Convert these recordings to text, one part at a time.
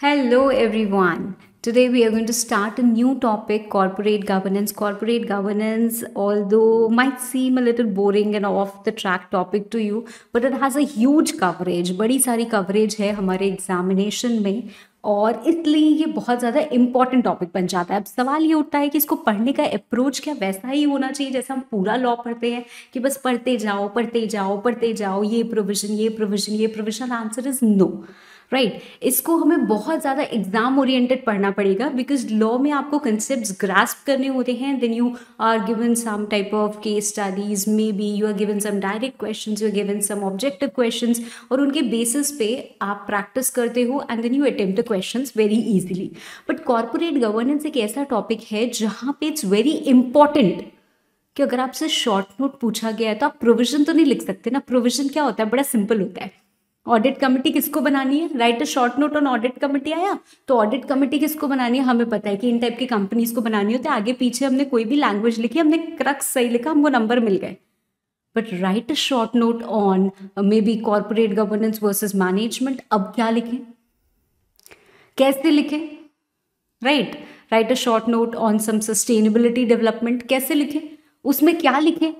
Hello everyone. Today we are going to start a new topic corporate governance. Corporate governance, although might seem a little boring and off the track topic to you, but it has a huge coverage. बड़ी सारी coverage है हमारे examination में और इसलिए ये बहुत ज़्यादा इंपॉर्टेंट टॉपिक बन जाता है अब सवाल ये उठता है कि इसको पढ़ने का अप्रोच क्या वैसा ही होना चाहिए जैसे हम पूरा लॉ पढ़ते हैं कि बस पढ़ते जाओ पढ़ते जाओ पढ़ते जाओ ये प्रोविज़न ये प्रोविज़न ये provision answer is no no. Right right. इसको हमें बहुत ज़्यादा एग्जाम ओरिएंटेड पढ़ना पड़ेगा बिकॉज लॉ में आपको कंसेप्ट ग्रास्प करने होते हैं then you are given some type of case studies may be you are given some direct question you are given some objective question और उनके बेसिस पे आप प्रैक्टिस करते हो and then you attempt question very easily but corporate governance एक ऐसा topic है जहाँ पे इट्स वेरी इंपॉर्टेंट कि अगर आपसे शॉर्ट नोट पूछा गया है तो आप प्रोविजन तो नहीं लिख सकते ना प्रोविजन क्या होता है बड़ा सिंपल होता है ऑडिट कमेटी किसको बनानी है write a short note on audit committee आया तो ऑडिट कमेटी किसको बनानी है हमें पता है कि इन टाइप की कंपनीज को बनानी होती है आगे पीछे हमने कोई भी लैंग्वेज लिखी हमने क्रक्स सही लिखा हमको नंबर मिल गए but write a short note on may be corporate governance versus management अब क्या लिखें कैसे लिखें write write a short note on some sustainability development कैसे लिखें उसमें क्या लिखें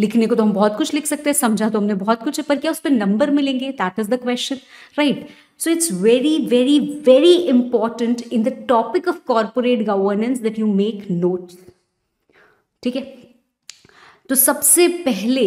लिखने को तो हम बहुत कुछ लिख सकते हैं समझा तो हमने बहुत कुछ है पर क्या उस पर नंबर मिलेंगे that is the question right so it's very very very important in the topic of corporate governance that you make note ठीक है तो सबसे पहले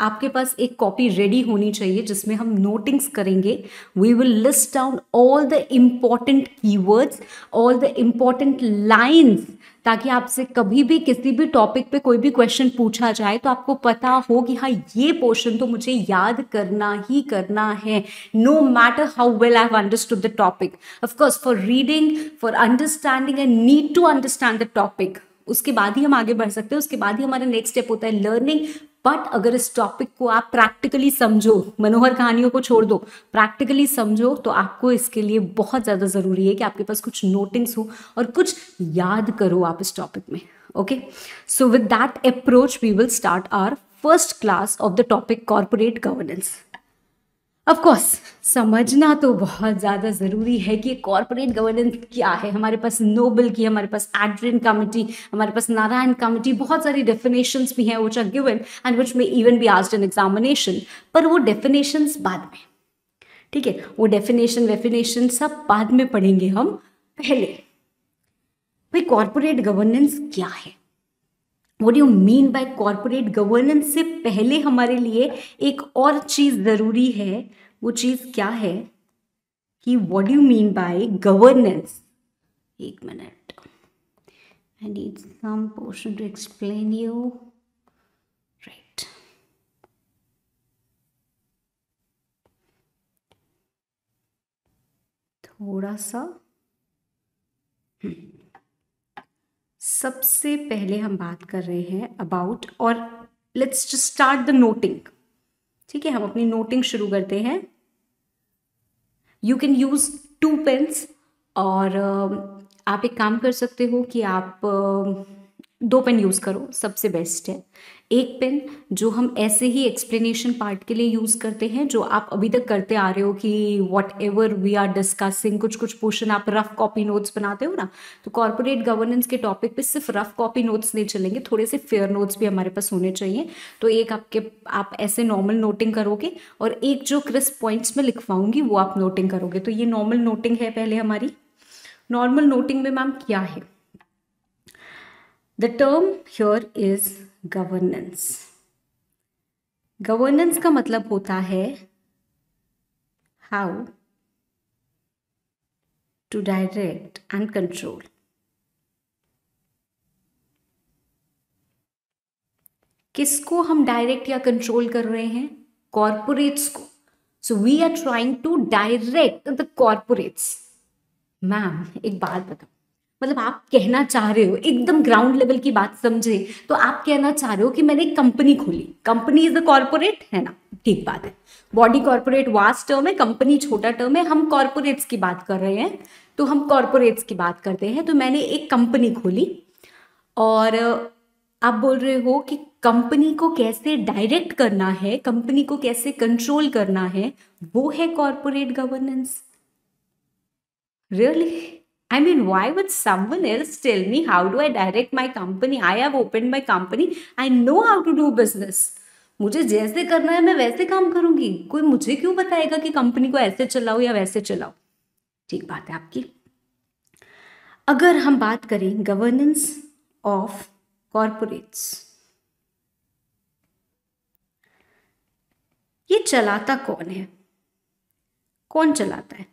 आपके पास एक कॉपी रेडी होनी चाहिए जिसमें हम नोटिंग्स करेंगे we will list down all the important keywords all the important lines ताकि आपसे कभी भी किसी भी टॉपिक पे कोई भी क्वेश्चन पूछा जाए तो आपको पता हो कि हाँ ये पोर्शन तो मुझे याद करना ही करना है no matter how well I have understood the topic of course for reading for understanding and need to understand the topic उसके बाद ही हम आगे बढ़ सकते हैं उसके बाद ही हमारा नेक्स्ट स्टेप होता है लर्निंग बट अगर इस टॉपिक को आप प्रैक्टिकली समझो मनोहर कहानियों को छोड़ दो प्रैक्टिकली समझो तो आपको इसके लिए बहुत ज़्यादा ज़रूरी है कि आपके पास कुछ नोटिंग्स हो और कुछ याद करो आप इस टॉपिक में okay so with that approach we will start our first class of the topic corporate governance of course समझना तो बहुत ज़्यादा ज़रूरी है कि कॉरपोरेट गवर्नेंस क्या है हमारे पास नोबल की हमारे पास एड्रिन कमिटी हमारे पास नारायण कमिटी बहुत सारी डेफिनेशंस भी हैं which are given and which may even be asked in examination पर वो डेफिनेशंस बाद में ठीक है वो डेफिनेशन वेफिनेशन सब बाद में पढ़ेंगे हम पहले भाई कॉरपोरेट गवर्नेंस क्या है what you mean by corporate governance से पहले हमारे लिए एक और चीज़ ज़रूरी है वो चीज़ क्या है कि what you mean by governance एक minute I need some portion to explain you right थोड़ा सा hmm. सबसे पहले हम बात कर रहे हैं अबाउट और let's just start the noting ठीक है हम अपनी नोटिंग शुरू करते हैं you can use two pens और आप एक काम कर सकते हो कि आप दो पेन यूज़ करो सबसे बेस्ट है एक पेन जो हम ऐसे ही एक्सप्लेनेशन पार्ट के लिए यूज़ करते हैं जो आप अभी तक करते आ रहे हो कि whatever we are discussing कुछ कुछ पोर्शन आप रफ कॉपी नोट्स बनाते हो ना तो कॉरपोरेट गवर्नेंस के टॉपिक पे सिर्फ रफ कॉपी नोट्स नहीं चलेंगे थोड़े से फेयर नोट्स भी हमारे पास होने चाहिए तो एक आपके आप ऐसे नॉर्मल नोटिंग करोगे और एक जो क्रिस्प पॉइंट्स में लिखवाऊंगी वो आप नोटिंग करोगे तो ये नॉर्मल नोटिंग है पहले हमारी नॉर्मल नोटिंग में मैम क्या है The term here is governance. Governance का मतलब होता है how to direct and control किसको हम डायरेक्ट या कंट्रोल कर रहे हैं कॉरपोरेट्स को so we are trying to direct the corporates ma'am एक बात बताओ मतलब आप कहना चाह रहे हो एकदम ग्राउंड लेवल की बात समझे तो आप कहना चाह रहे हो कि मैंने एक कंपनी खोली कंपनी इज द कॉर्पोरेट है ना ठीक बात है बॉडी कॉर्पोरेट वास्ट टर्म है कंपनी छोटा टर्म है हम कॉर्पोरेट्स की बात कर रहे हैं तो हम कॉर्पोरेट्स की बात करते हैं तो मैंने एक कंपनी खोली और आप बोल रहे हो कि कंपनी को कैसे डायरेक्ट करना है कंपनी को कैसे कंट्रोल करना है वो है corporate governance really I mean, why would someone else tell me how do I direct my company? I have opened my company. I know how to do business. मुझे जैसे करना है मैं वैसे काम करूंगी कोई मुझे क्यों बताएगा कि कंपनी को ऐसे चलाओ या वैसे चलाओ ठीक बात है आपकी अगर हम बात करें गवर्नेंस ऑफ कॉरपोरेट्स ये चलाता कौन है कौन चलाता है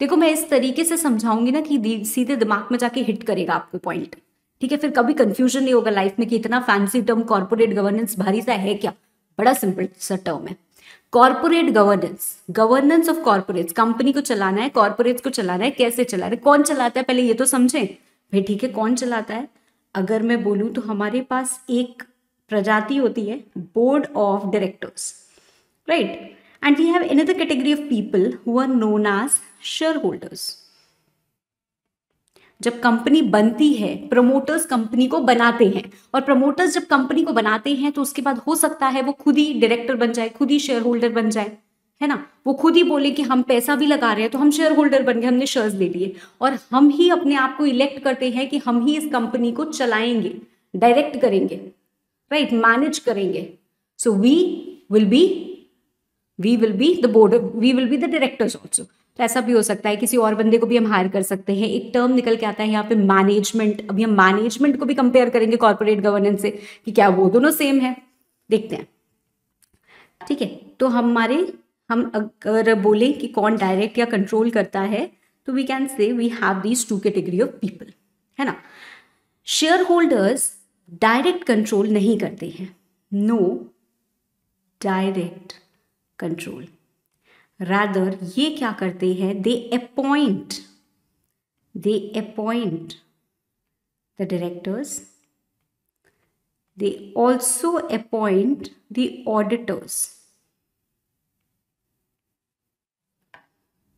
देखो मैं इस तरीके से समझाऊंगी ना कि सीधे दिमाग में जाके हिट करेगा आपको पॉइंट ठीक है फिर कभी कंफ्यूजन नहीं होगा लाइफ में कि इतना फैंसी टर्म कॉर्पोरेट गवर्नेंस भारी सा है क्या बड़ा सिंपल सा टर्म है corporate governance governance of corporates company को चलाना है कॉर्पोरेट्स को चलाना है कैसे चला रहे कौन चलाता है पहले ये तो समझे भाई ठीक है कौन चलाता है अगर मैं बोलूं तो हमारे पास एक प्रजाति होती है board of directors right And we have another category of people who are known as shareholders. जब कंपनी बनती है प्रमोटर्स कंपनी को बनाते हैं और प्रमोटर्स जब कंपनी को बनाते हैं तो उसके बाद हो सकता है वो खुद ही डायरेक्टर बन जाए खुद ही शेयर होल्डर बन जाए है ना वो खुद ही बोले कि हम पैसा भी लगा रहे हैं तो हम शेयर होल्डर बन गए हमने शेयर्स ले लिए और हम ही अपने आप को इलेक्ट करते हैं कि हम ही इस कंपनी को चलाएंगे डायरेक्ट करेंगे राइट right? मैनेज करेंगे so we will be we will be the board we will be the directors also तो ऐसा भी हो सकता है किसी और बंदे को भी हम हायर कर सकते हैं एक टर्म निकल के आता है यहाँ पे मैनेजमेंट अभी हम मैनेजमेंट को भी कंपेयर करेंगे कॉर्पोरेट गवर्नेंस से कि क्या वो दोनों सेम है देखते हैं ठीक है तो हमारे हम अगर बोले कि कौन डायरेक्ट या कंट्रोल करता है तो we can say we have these two category of people है ना शेयर होल्डर्स डायरेक्ट कंट्रोल नहीं करते हैं नो डायरेक्ट कंट्रोल रादर ये क्या करते हैं they appoint they appoint the directors they also appoint the auditors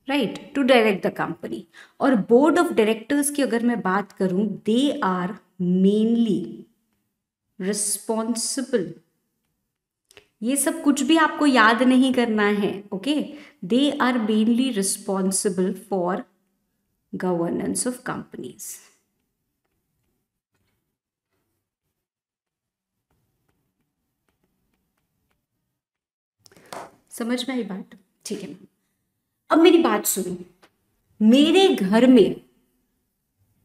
right to direct the company और बोर्ड ऑफ डायरेक्टर्स की अगर मैं बात करूं दे आर मेनली रिस्पॉन्सिबल ये सब कुछ भी आपको याद नहीं करना है okay they are mainly responsible for governance of companies समझ में आई बात ठीक है मैम अब मेरी बात सुनो मेरे घर में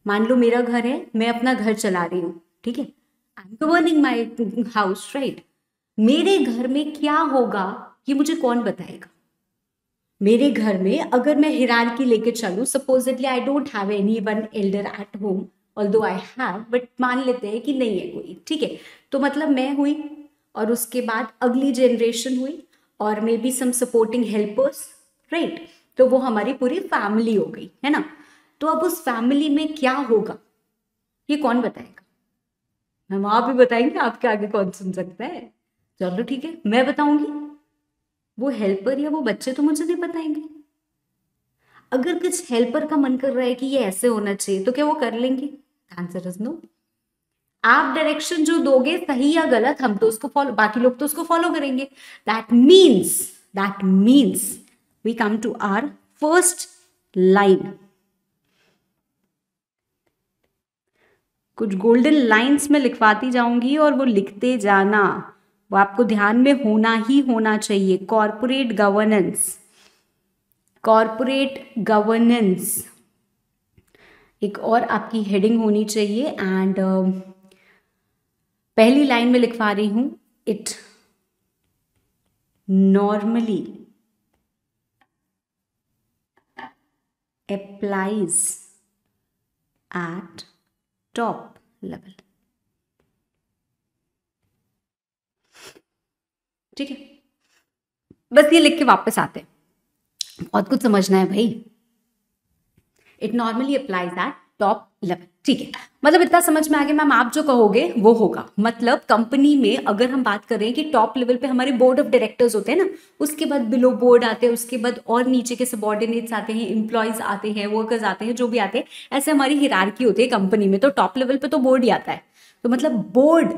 मान लो मेरा घर है मैं अपना घर चला रही हूं ठीक है I am governing my house right मेरे घर में क्या होगा ये मुझे कौन बताएगा मेरे घर में अगर मैं की लेके चलू supposedly I don't have anyone elder at home although I have but मान लेते हैं कि नहीं है कोई ठीक है तो मतलब मैं हुई और उसके बाद अगली जनरेशन हुई और maybe some supporting helpers right तो वो हमारी पूरी फैमिली हो गई है ना तो अब उस फैमिली में क्या होगा ये कौन बताएगा हम आप ही बताएंगे आपके आगे कौन सुन सकता है चलो ठीक है मैं बताऊंगी वो हेल्पर या वो बच्चे तो मुझे नहीं बताएंगे अगर कुछ हेल्पर का मन कर रहा है कि ये ऐसे होना चाहिए तो क्या वो कर लेंगे आंसर इज नो आप डायरेक्शन जो दोगे सही या गलत हम तो उसको फॉलो बाकी लोग तो उसको फॉलो करेंगे that means that means we come to our first line कुछ गोल्डन लाइंस में लिखवाती जाऊंगी और वो लिखते जाना वो आपको ध्यान में होना ही होना चाहिए कॉरपोरेट गवर्नेंस कॉरपोरेट गवर्नेंस एक और आपकी हेडिंग होनी चाहिए एंड uh, पहली लाइन में लिखवा रही हूं it normally applies at top level ठीक है बस ये लिख के वापस आते हैं बहुत कुछ समझना है भाई it normally applies at top level ठीक है मतलब इतना समझ में आ गया मैम आप जो कहोगे वो होगा मतलब कंपनी में अगर हम बात करें कि टॉप लेवल पे हमारे बोर्ड ऑफ डायरेक्टर्स होते हैं ना उसके बाद बिलो बोर्ड आते हैं उसके बाद और नीचे के सबॉर्डिनेट्स आते हैं इंप्लॉयज आते हैं वर्कर्स आते हैं जो भी आते हैं ऐसे हमारी हिरारकी होती है कंपनी में तो टॉप लेवल पे तो बोर्ड ही आता है तो मतलब बोर्ड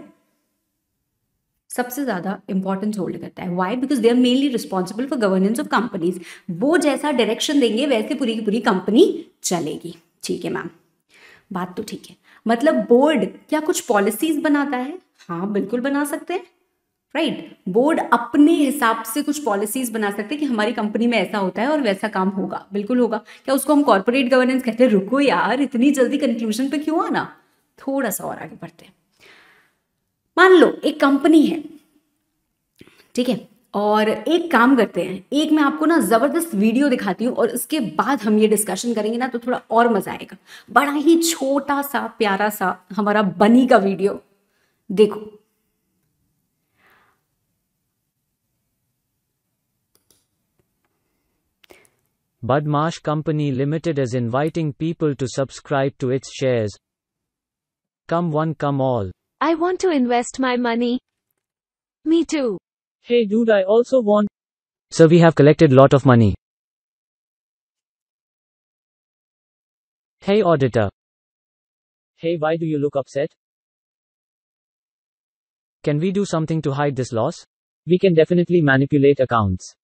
सबसे ज़्यादा इंपॉर्टेंस होल्ड करता है why because they are mainly responsible for governance of companies वो जैसा डायरेक्शन देंगे वैसे पूरी की पूरी कंपनी चलेगी ठीक है मैम बात तो ठीक है मतलब बोर्ड क्या कुछ पॉलिसीज बनाता है हाँ बिल्कुल बना सकते हैं राइट right. बोर्ड अपने हिसाब से कुछ पॉलिसीज बना सकते हैं कि हमारी कंपनी में ऐसा होता है और वैसा काम होगा बिल्कुल होगा क्या उसको हम कॉर्पोरेट गवर्नेंस कहते हैं रुको यार इतनी जल्दी कंक्लूजन पे क्यों आना थोड़ा सा और आगे बढ़ते हैं मान लो एक कंपनी है ठीक है और एक काम करते हैं एक मैं आपको ना ज़बरदस्त वीडियो दिखाती हूँ और उसके बाद हम ये डिस्कशन करेंगे ना तो थोड़ा और मज़ा आएगा बड़ा ही छोटा सा प्यारा सा हमारा बनी का वीडियो देखो Badmash company limited is inviting people to subscribe to its shares come one come all I want to invest my money. Me too. Hey dude, I also want. Sir, we have collected lot of money. Hey auditor. Hey, why do you look upset? Can we do something to hide this loss? We can definitely manipulate accounts.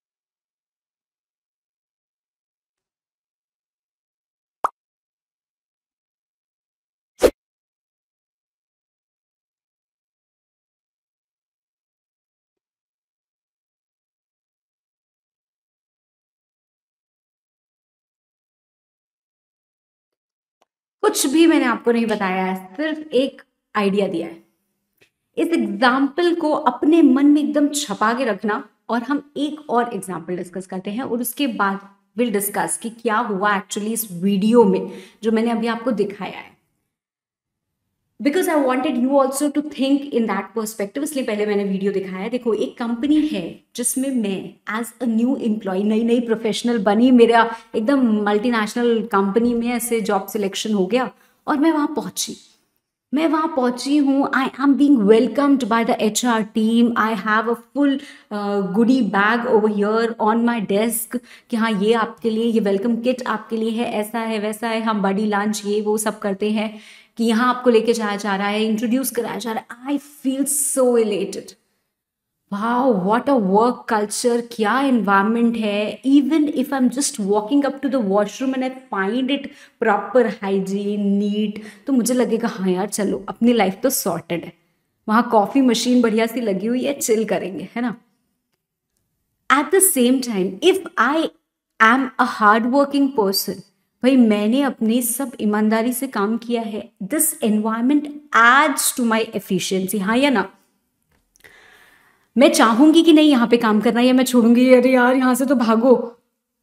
कुछ भी मैंने आपको नहीं बताया है सिर्फ एक idea दिया है इस एग्जाम्पल को अपने मन में एकदम छपा के रखना और हम एक और एग्जाम्पल डिस्कस करते हैं और उसके बाद विल डिस्कस कि क्या हुआ एक्चुअली इस वीडियो में जो मैंने अभी आपको दिखाया है because I wanted you also to think in that perspective इसलिए पहले मैंने वीडियो दिखाया देखो एक कंपनी है जिसमें मैं एज अ न्यू एम्प्लॉय नई नई प्रोफेशनल बनी मेरा एकदम मल्टीनेशनल कंपनी में ऐसे जॉब सिलेक्शन हो गया और मैं वहाँ पहुंची मैं वहाँ पहुंची हूँ I am being welcomed by the H R team I have a full goody bag over here on my desk कि हाँ ये आपके लिए ये वेलकम किट आपके लिए है ऐसा है वैसा है हम बडी लंच ये वो सब करते हैं कि यहाँ आपको लेके जाया जा रहा है इंट्रोड्यूस कराया जा रहा है I feel so elated wow what a work culture क्या इन्वायरमेंट है even if I am just walking up to the washroom and I find it proper hygiene neat तो मुझे लगेगा हाँ यार चलो अपनी लाइफ तो सॉर्टेड है वहां कॉफ़ी मशीन बढ़िया सी लगी हुई है चिल करेंगे है ना the same time if I am a hard working person भाई मैंने अपने सब ईमानदारी से काम किया है this environment adds to my efficiency हाँ या ना मैं चाहूंगी कि नहीं यहां पे काम करना या मैं छोड़ूंगी अरे यार यहां से तो भागो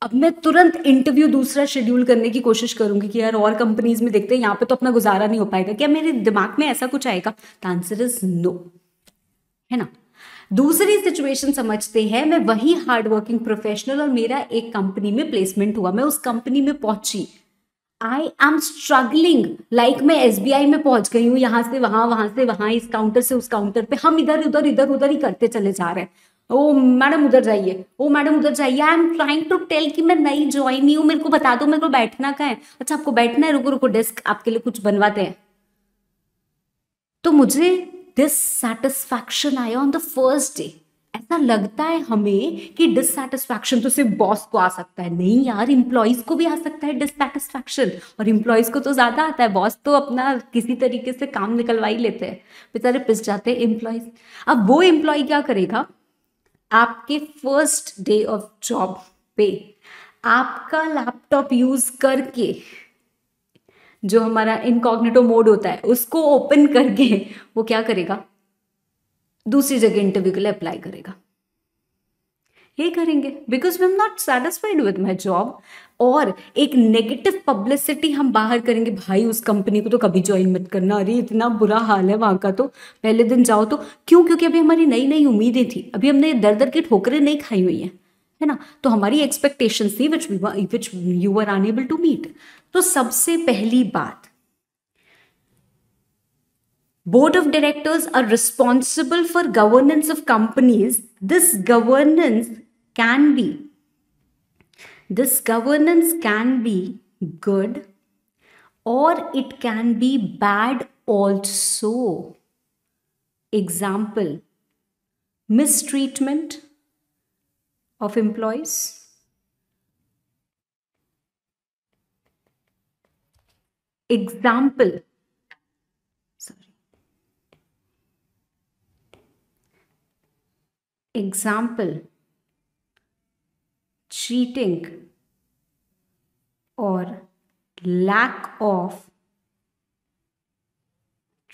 अब मैं तुरंत इंटरव्यू दूसरा शेड्यूल करने की कोशिश करूंगी कि यार और कंपनीज में देखते हैं यहां पे तो अपना गुजारा नहीं हो पाएगा क्या मेरे दिमाग में ऐसा कुछ आएगा द आंसर इज नो है ना दूसरी सिचुएशन समझते हैं मैं वही हार्डवर्किंग प्रोफेशनल और मेरा एक कंपनी में प्लेसमेंट हुआ मैं उस कंपनी में पहुंची आई एम स्ट्रगलिंग लाइक मैं एस बी आई में पहुंच गई हूँ यहाँ से वहां वहां से वहां इस काउंटर से उस काउंटर पे हम इधर उधर इधर उधर ही करते चले जा रहे हैं ओ मैडम उधर जाइए ओ मैडम उधर जाइए I am trying to tell कि मैं नई ज्वाइन नहीं हूँ मेरे को बता दो मेरे को बैठना का है अच्छा आपको बैठना है रुको रुको डेस्क आपके लिए कुछ बनवाते हैं तो मुझे डिससेटिस्फैक्शन आया ऑन द फर्स्ट डे ऐसा लगता है हमें कि डिससेटिस्फैक्शन तो सिर्फ बॉस को आ सकता है नहीं यार इम्प्लॉयज़ को भी आ सकता है डिससेटिस्फैक्शन और इम्प्लॉयज़ को तो ज़्यादा आता है बॉस तो अपना किसी तरीके से काम निकलवा ही लेते हैं बेचारे पिस जाते हैं एम्प्लॉयज़ अब वो एम्प्लॉय क्या करेगा आपके फर्स्ट डे ऑफ जॉब पे आपका लैपटॉप यूज़ करके जो हमारा इनकॉग्निटो मोड होता है उसको ओपन करके वो क्या करेगा दूसरी जगह इंटरव्यू के लिए अप्लाई करेगा ये करेंगे because we am not satisfied with my job और एक नेगेटिव पब्लिसिटी हम बाहर करेंगे भाई उस कंपनी को तो कभी ज्वाइन मत करना अरे इतना बुरा हाल है वहां का तो पहले दिन जाओ तो क्यों क्योंकि अभी हमारी नई नई उम्मीदें थी अभी हमने दर दर की ठोकरें नहीं खाई हुई हैं है ना तो हमारी एक्सपेक्टेशन थी which which you are unable to meet तो सबसे पहली बात board of directors are responsible for governance of companies this governance can be this governance can be good और it can be bad also example mistreatment of employees example sorry example cheating or lack of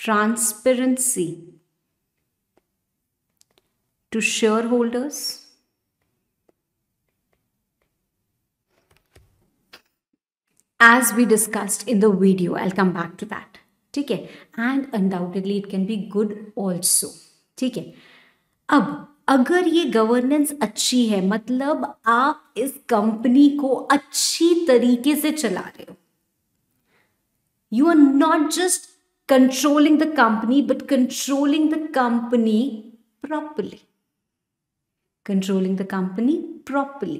transparency to shareholders as we discussed in the video. I'll come back to that. ठीक है and undoubtedly it can be good also ठीक है अब अगर ये governance अच्छी है मतलब आप इस कंपनी को अच्छी तरीके से चला रहे हो you are not just controlling the company but controlling the company properly controlling the company properly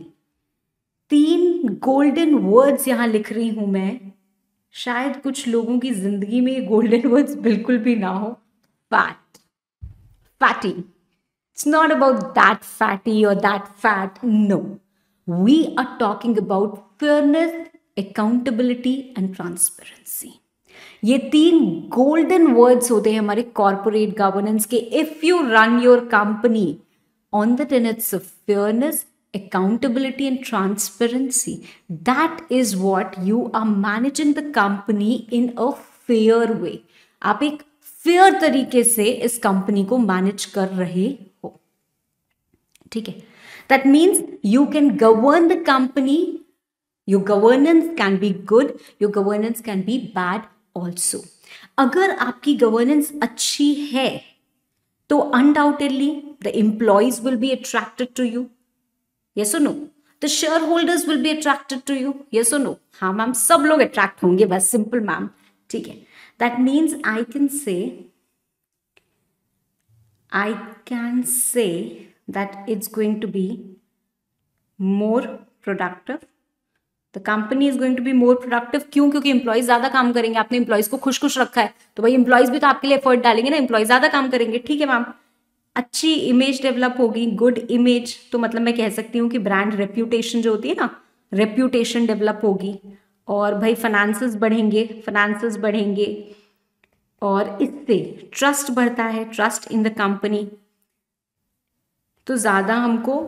तीन गोल्डन वर्ड्स यहाँ लिख रही हूँ मैं शायद कुछ लोगों की जिंदगी में ये गोल्डन वर्ड्स बिल्कुल भी ना हो fat fatty it's not about that fatty और that fat no we are talking about fairness accountability and transparency ये तीन गोल्डन वर्ड्स होते हैं हमारे कॉरपोरेट गवर्नेंस के if you run your company on the tenets of fairness accountability and transparency. That is what you are managing the company in a fair way आप एक fair तरीके से इस कंपनी को मैनेज कर रहे हो ठीक है that means you can govern the company your governance can be good your governance can be bad also अगर आपकी गवर्नेंस अच्छी है तो undoubtedly the employees will be attracted to you yes or no the shareholders will be attracted to you yes और no हाँ ma'am सब लोग attract होंगे बस सिंपल मैम ठीक है that means I can say I can say that it's going to be more productive the company is going to be more productive क्यों क्योंकि एम्प्लॉयज ज्यादा काम करेंगे आपने एम्प्लॉयज को खुश खुश रखा है तो भाई एम्प्लॉयज भी तो आपके लिए एफर्ट डालेंगे ना एम्प्लॉयज ज्यादा काम करेंगे ठीक है मैम अच्छी इमेज डेवलप होगी गुड इमेज तो मतलब मैं कह सकती हूँ कि ब्रांड रेप्यूटेशन जो होती है ना रेप्यूटेशन डेवलप होगी और भाई फाइनेंसिस बढ़ेंगे फाइनेंसिस बढ़ेंगे और इससे ट्रस्ट बढ़ता है ट्रस्ट इन द कंपनी तो ज़्यादा हमको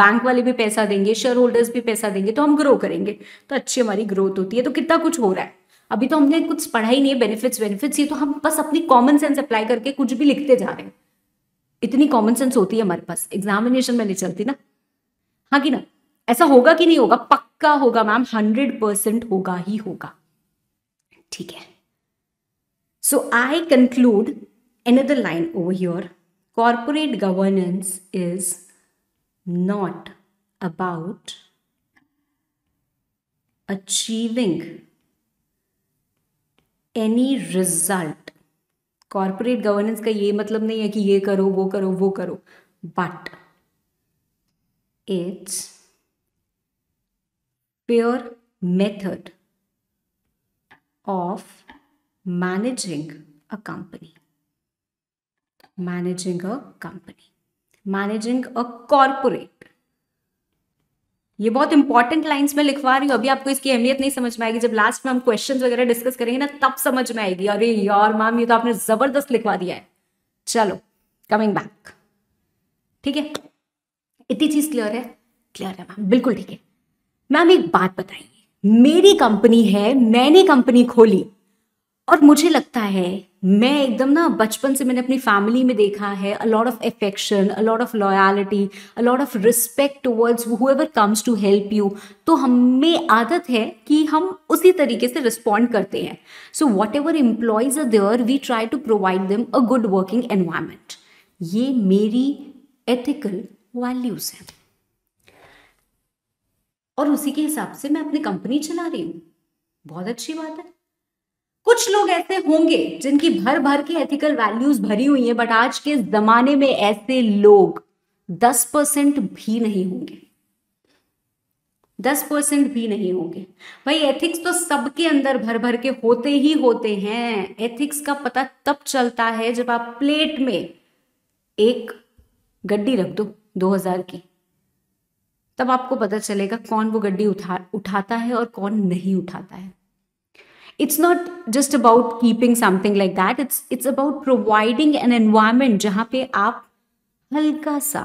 बैंक वाले भी पैसा देंगे शेयर होल्डर्स भी पैसा देंगे तो हम ग्रो करेंगे तो अच्छी हमारी ग्रोथ होती है तो कितना कुछ हो रहा है अभी तो हमने कुछ पढ़ा ही नहीं है बेनिफिट्स बेनिफिट्स ये तो हम बस अपनी कॉमन सेंस अप्लाई करके कुछ भी लिखते जा रहे हैं इतनी कॉमन सेंस होती है हमारे पास एग्जामिनेशन में नहीं चलती ना हाँ कि ना ऐसा होगा कि नहीं होगा पक्का होगा मैम हंड्रेड परसेंट होगा ही होगा ठीक है so I conclude another line over your corporate governance is not about achieving any result corporate governance का ये मतलब नहीं है कि ये करो वो करो वो करो but it's pure method of managing a company managing a company managing a corporate ये बहुत इंपॉर्टेंट लाइंस में लिखवा रही हूँ अभी आपको इसकी अहमियत नहीं समझ में आएगी जब लास्ट में हम क्वेश्चन वगैरह डिस्कस करेंगे ना तब समझ में आएगी अरे यार मैम ये तो आपने जबरदस्त लिखवा दिया है चलो कमिंग बैक ठीक है इतनी चीज क्लियर है क्लियर है मैम बिल्कुल ठीक है मैम एक बात बताइए मेरी कंपनी है मैंने कंपनी खोली और मुझे लगता है मैं एकदम ना बचपन से मैंने अपनी फैमिली में देखा है a lot of affection a lot of loyalty a lot of respect who whoever comes to help you तो हमें आदत है कि हम उसी तरीके से रिस्पॉन्ड करते हैं so whatever employees are there we try to provide them a good working environment ये मेरी एथिकल वैल्यूज़ हैं और उसी के हिसाब से मैं अपनी कंपनी चला रही हूँ बहुत अच्छी बात है कुछ लोग ऐसे होंगे जिनकी भर भर के एथिकल वैल्यूज भरी हुई है बट आज के जमाने में ऐसे लोग दस परसेंट भी नहीं होंगे दस परसेंट भी नहीं होंगे भाई एथिक्स तो सबके अंदर भर भर के होते ही होते हैं एथिक्स का पता तब चलता है जब आप प्लेट में एक गड्डी रख दो दो हजार की तब आपको पता चलेगा कौन वो गड्डी उठा उठाता है और कौन नहीं उठाता है it's not just about keeping something like that it's it's about providing an environment जहाँ पे आप हल्का सा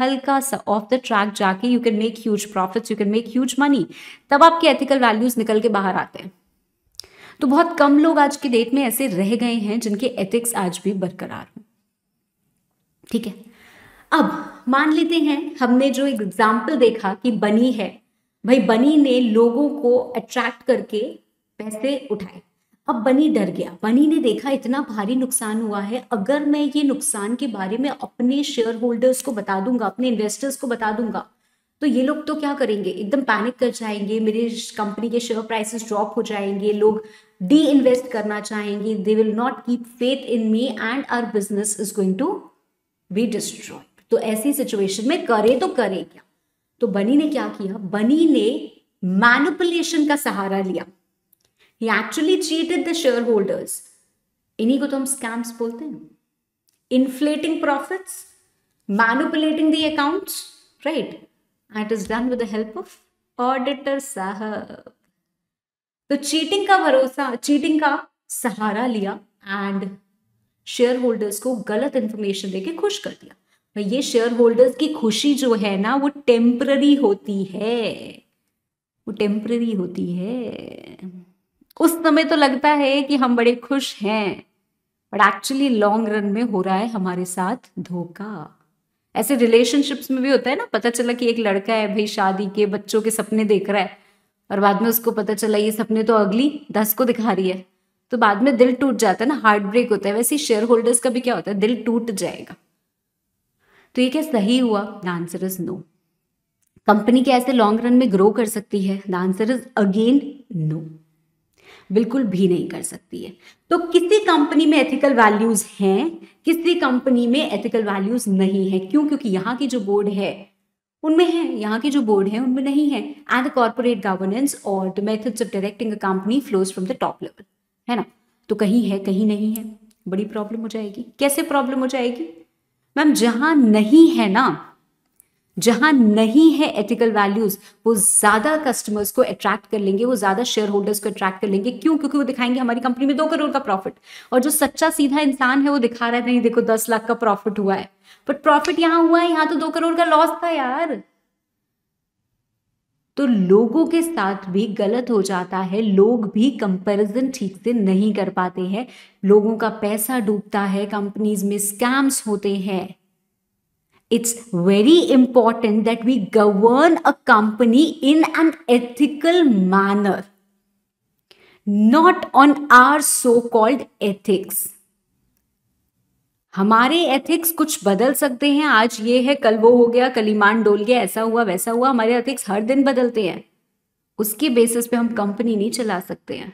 हल्का सा ऑफ द ट्रैक जाके you can make huge profits you can make huge money तब आपके एथिकल वैल्यूज निकल के बाहर आते हैं तो बहुत कम लोग आज के डेट में ऐसे रह गए हैं जिनके एथिक्स आज भी बरकरार हों ठीक है अब मान लेते हैं हमने जो एग्जाम्पल देखा कि बनी है भाई बनी ने लोगों को अट्रैक्ट करके पैसे उठाए अब बनी डर गया बनी ने देखा इतना भारी नुकसान हुआ है अगर मैं ये नुकसान के बारे में अपने शेयर होल्डर्स को बता दूंगा अपने इन्वेस्टर्स को बता दूंगा तो ये लोग तो क्या करेंगे एकदम पैनिक कर जाएंगे मेरे कंपनी के शेयर प्राइसेस ड्रॉप हो जाएंगे लोग डी इन्वेस्ट करना चाहेंगे they will not keep faith in me and our business is going to be destroy तो ऐसी सिचुएशन में करे तो करे क्या तो बनी ने क्या किया बनी ने मैनुपुलेशन का सहारा लिया ही actually cheated the shareholders इन्हीं को तो हम स्कैम्स बोलते हैं inflating profits manipulating the accounts right and is done with the help of auditor साहब तो चीटिंग का भरोसा चीटिंग का सहारा लिया एंड शेयर होल्डर्स को गलत इंफॉर्मेशन देके खुश कर दिया भाई तो ये शेयर होल्डर्स की खुशी जो है ना वो टेम्पररी होती है वो टेम्पररी होती है उस समय तो लगता है कि हम बड़े खुश हैं बट एक्चुअली लॉन्ग रन में हो रहा है हमारे साथ धोखा ऐसे रिलेशनशिप्स में भी होता है ना पता चला कि एक लड़का है भाई शादी के बच्चों के सपने देख रहा है और बाद में उसको पता चला ये सपने तो अगली दस को दिखा रही है तो बाद में दिल टूट जाता है ना हार्ट ब्रेक होता है वैसे शेयर होल्डर्स का भी क्या होता है दिल टूट जाएगा तो ये क्या सही हुआ the answer is no company क्या ऐसे लॉन्ग रन में ग्रो कर सकती है the answer is again no बिल्कुल भी नहीं कर सकती है तो किसी कंपनी में एथिकल वैल्यूज़ हैं किसी कंपनी में एथिकल वैल्यूज़ नहीं है क्यों क्योंकि यहाँ की जो बोर्ड है उनमें है यहाँ की जो बोर्ड है उनमें नहीं है एंड कॉर्पोरेट गवर्नेंस और the methods of directing a company flows from the top level है ना तो कहीं है कहीं नहीं है बड़ी प्रॉब्लम हो जाएगी कैसे प्रॉब्लम हो जाएगी मैम जहां नहीं है ना जहां नहीं है एथिकल वैल्यूज वो ज्यादा कस्टमर्स को अट्रैक्ट कर लेंगे वो ज्यादा शेयर होल्डर्स को अट्रैक्ट कर लेंगे क्यों क्योंकि वो दिखाएंगे हमारी कंपनी में दो करोड़ का प्रॉफिट और जो सच्चा सीधा इंसान है वो दिखा रहा है नहीं देखो दस लाख का प्रॉफिट हुआ है बट प्रॉफिट यहां हुआ है यहां तो दो करोड़ का लॉस था यार तो लोगों के साथ भी गलत हो जाता है लोग भी कंपैरिजन ठीक से नहीं कर पाते हैं लोगों का पैसा डूबता है कंपनीज में स्कैम्स होते हैं It's very important that we govern a company in an ethical manner, not on our so called ethics. हमारे एथिक्स कुछ बदल सकते हैं आज ये है कल वो हो गया कल ईमान डोल गया ऐसा हुआ वैसा हुआ हमारे एथिक्स हर दिन बदलते हैं उसके बेसिस पे हम कंपनी नहीं चला सकते हैं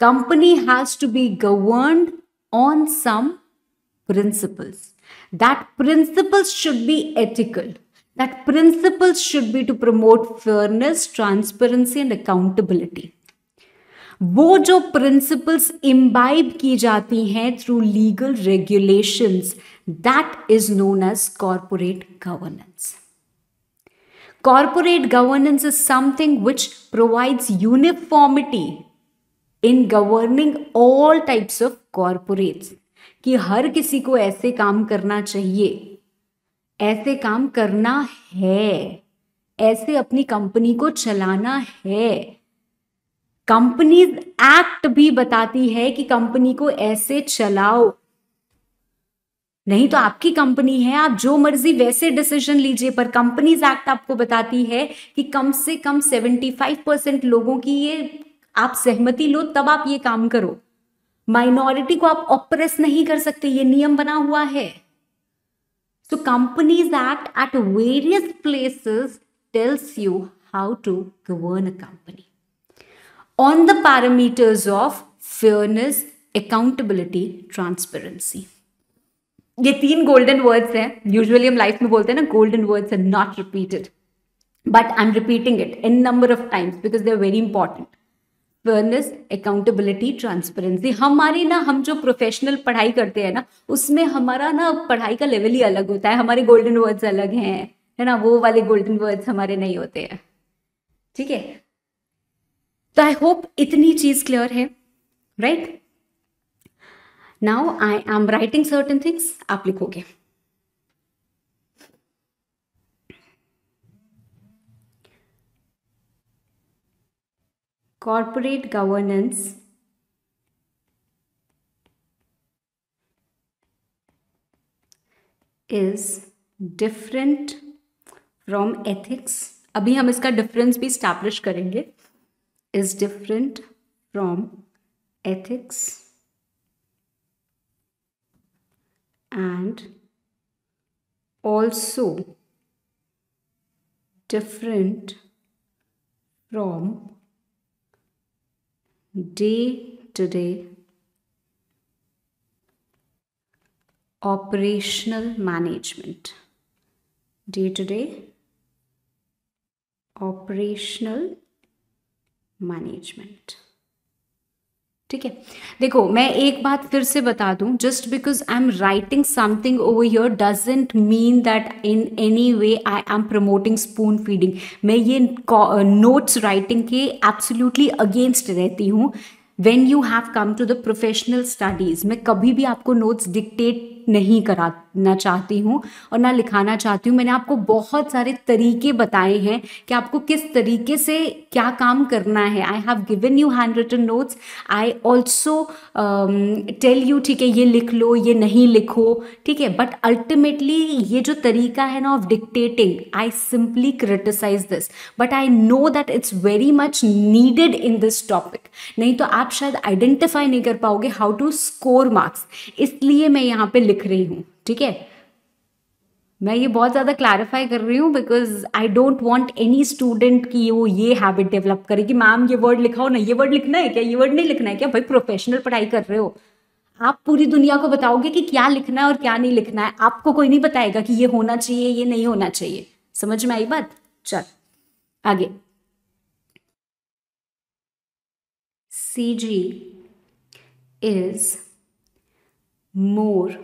company has to be govern on some principles that principles should be ethical, that principles should be to promote fairness, transparency, and accountability. वो जो principles इम्बाइब की जाती हैं through legal regulations, that is known as corporate governance. Corporate governance is something which provides uniformity in governing all types of corporates. कि हर किसी को ऐसे काम करना चाहिए ऐसे काम करना है ऐसे अपनी कंपनी को चलाना है कंपनीज एक्ट भी बताती है कि कंपनी को ऐसे चलाओ नहीं तो आपकी कंपनी है आप जो मर्जी वैसे डिसीजन लीजिए पर कंपनीज एक्ट आपको बताती है कि कम से कम 75 परसेंट लोगों की ये आप सहमति लो तब आप ये काम करो माइनॉरिटी को आप ऑपरेस नहीं कर सकते ये नियम बना हुआ है so companies act at various places tells you how to govern a company on the parameters of fairness accountability transparency ये तीन गोल्डन वर्ड्स हैं यूजुअली हम लाइफ में बोलते हैं ना golden words are not repeated but I am repeating it in number of times because they are very important fairness accountability transparency हमारी ना हम जो प्रोफेशनल पढ़ाई करते हैं ना उसमें हमारा ना पढ़ाई का लेवल ही अलग होता है हमारे गोल्डन वर्ड्स अलग हैं है ना वो वाले गोल्डन वर्ड्स हमारे नहीं होते हैं ठीक है तो आई होप इतनी चीज क्लियर है right now I am writing certain things आप लिखोगे corporate governance, is different from ethics. अभी हम इसका डिफरेंस भी स्टैब्लिश करेंगे is different from ethics and also different from day to day operational management. Day to day operational management. ठीक है देखो मैं एक बात फिर से बता दूं just because I am writing something over your doesn't mean that in any way I am promoting spoon feeding मैं ये नोट्स राइटिंग uh, के एब्सोल्यूटली अगेंस्ट रहती हूँ when you have come to the professional studies मैं कभी भी आपको notes dictate नहीं कराना चाहती हूँ और ना लिखाना चाहती हूँ मैंने आपको बहुत सारे तरीके बताए हैं कि आपको किस तरीके से क्या काम करना है I have given you hand written notes I also tell you ठीक है ये लिख लो ये नहीं लिखो ठीक है बट अल्टीमेटली ये जो तरीका है ना of dictating I simply criticise this but I know that it's very much needed in this topic नहीं तो आप शायद आइडेंटिफाई नहीं कर पाओगे हाउ टू स्कोर मार्क्स इसलिए मैं यहाँ पे लिख रही हूँ ठीक है मैं ये बहुत ज़्यादा क्लैरिफाई कर रही हूँ because I don't want any student की वो ये हैबिट डेवलप करे कि मैम ये वर्ड लिखाओ ना ये वर्ड लिखना है क्या ये वर्ड नहीं लिखना है क्या भाई प्रोफेशनल पढ़ाई कर रहे हो आप पूरी दुनिया को बताओगे कि क्या लिखना है और क्या नहीं लिखना है आपको कोई नहीं बताएगा कि ये होना चाहिए ये नहीं होना चाहिए समझ में आई बात चल आगे C G is more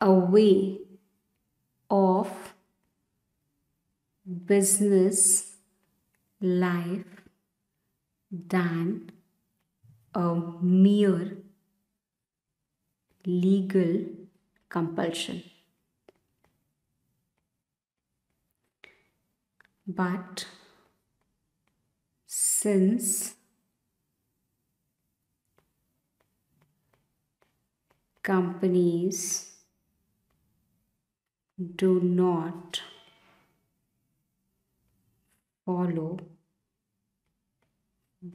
a way of business life than a mere legal compulsion. But since companies do not follow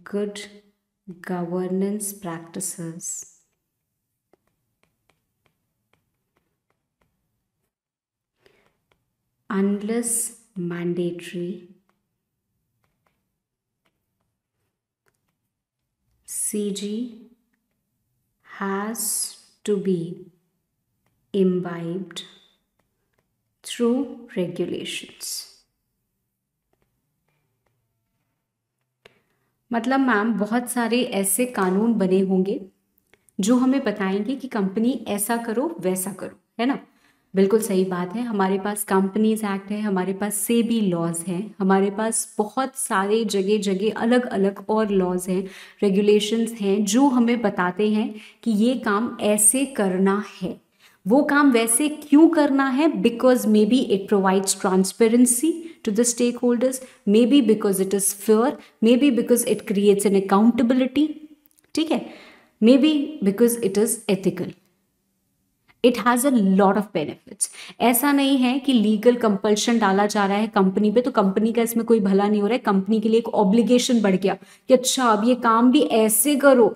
good governance practices unless mandatory CG has to be imbibed through regulations. मतलब ma'am बहुत सारे ऐसे कानून बने होंगे जो हमें बताएंगे कि कंपनी ऐसा करो वैसा करो है ना बिल्कुल सही बात है हमारे पास कंपनीज एक्ट है हमारे पास सेबी लॉज हैं हमारे पास बहुत सारे जगह जगह अलग अलग और लॉज हैं रेगुलेशंस हैं जो हमें बताते हैं कि ये काम ऐसे करना है वो काम वैसे क्यों करना है because may be it provides transparency to the stakeholders may be because it is pure may be because it creates an accountability ठीक है may be because it is ethical it has a lot of benefits ऐसा नहीं है कि legal compulsion डाला जा रहा है कंपनी पे तो कंपनी का इसमें कोई भला नहीं हो रहा है कंपनी के लिए एक ऑब्लिगेशन बढ़ गया कि अच्छा अब ये काम भी ऐसे करो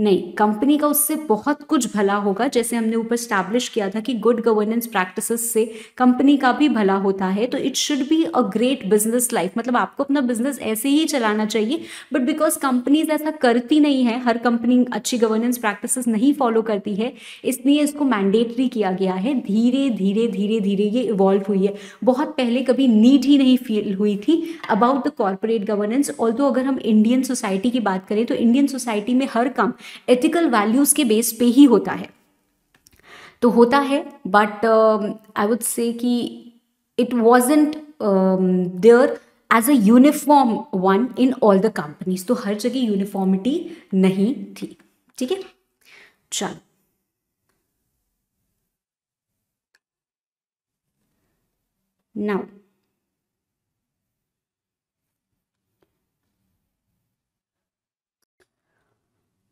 नहीं कंपनी का उससे बहुत कुछ भला होगा जैसे हमने ऊपर स्टैब्लिश किया था कि गुड गवर्नेंस प्रैक्टिसेस से कंपनी का भी भला होता है तो it should be a great business life मतलब आपको अपना बिजनेस ऐसे ही चलाना चाहिए बट बिकॉज कंपनीज ऐसा करती नहीं है हर कंपनी अच्छी गवर्नेंस प्रैक्टिसेस नहीं फॉलो करती है इसलिए इसको मैंडेटरी किया गया है धीरे धीरे धीरे धीरे ये इवॉल्व हुई है बहुत पहले कभी नीड ही नहीं फील हुई थी about the corporate governance although अगर हम इंडियन सोसाइटी की बात करें तो इंडियन सोसाइटी में हर काम एथिकल वैल्यूज़ के बेस पे ही होता है तो होता है बट आई वुड से कि it wasn't there as a uniform one in all the companies तो हर जगह यूनिफॉर्मिटी नहीं थी ठीक है चलो नाउ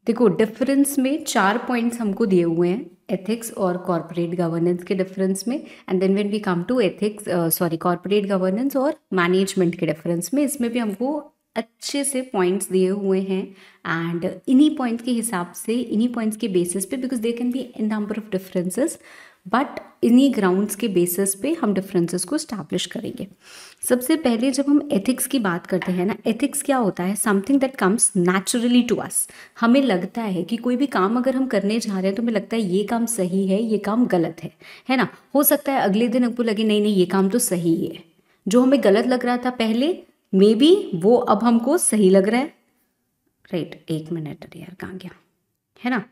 देखो डिफरेंस में चार पॉइंट्स हमको दिए हुए हैं एथिक्स और कॉरपोरेट गवर्नेंस के डिफरेंस में and then when we come to ethics sorry corporate governance और मैनेजमेंट के डिफरेंस में इसमें भी हमको अच्छे से पॉइंट्स दिए हुए हैं एंड इन्हीं पॉइंट्स के हिसाब से इन्हीं पॉइंट्स के बेसिस पे because they can be in number of differences but इन्हीं ग्राउंड्स के बेसिस पे हम डिफरेंसेस को स्टैब्लिश करेंगे सबसे पहले जब हम एथिक्स की बात करते हैं ना एथिक्स क्या होता है something that comes naturally to us हमें लगता है कि कोई भी काम अगर हम करने जा रहे हैं तो हमें लगता है ये काम सही है ये काम गलत है है ना हो सकता है अगले दिन आपको लगे नहीं नहीं ये काम तो सही है जो हमें गलत लग रहा था पहले मे बी वो अब हमको सही लग रहा है राइट right, एक मिनट यार कहाँ गया है ना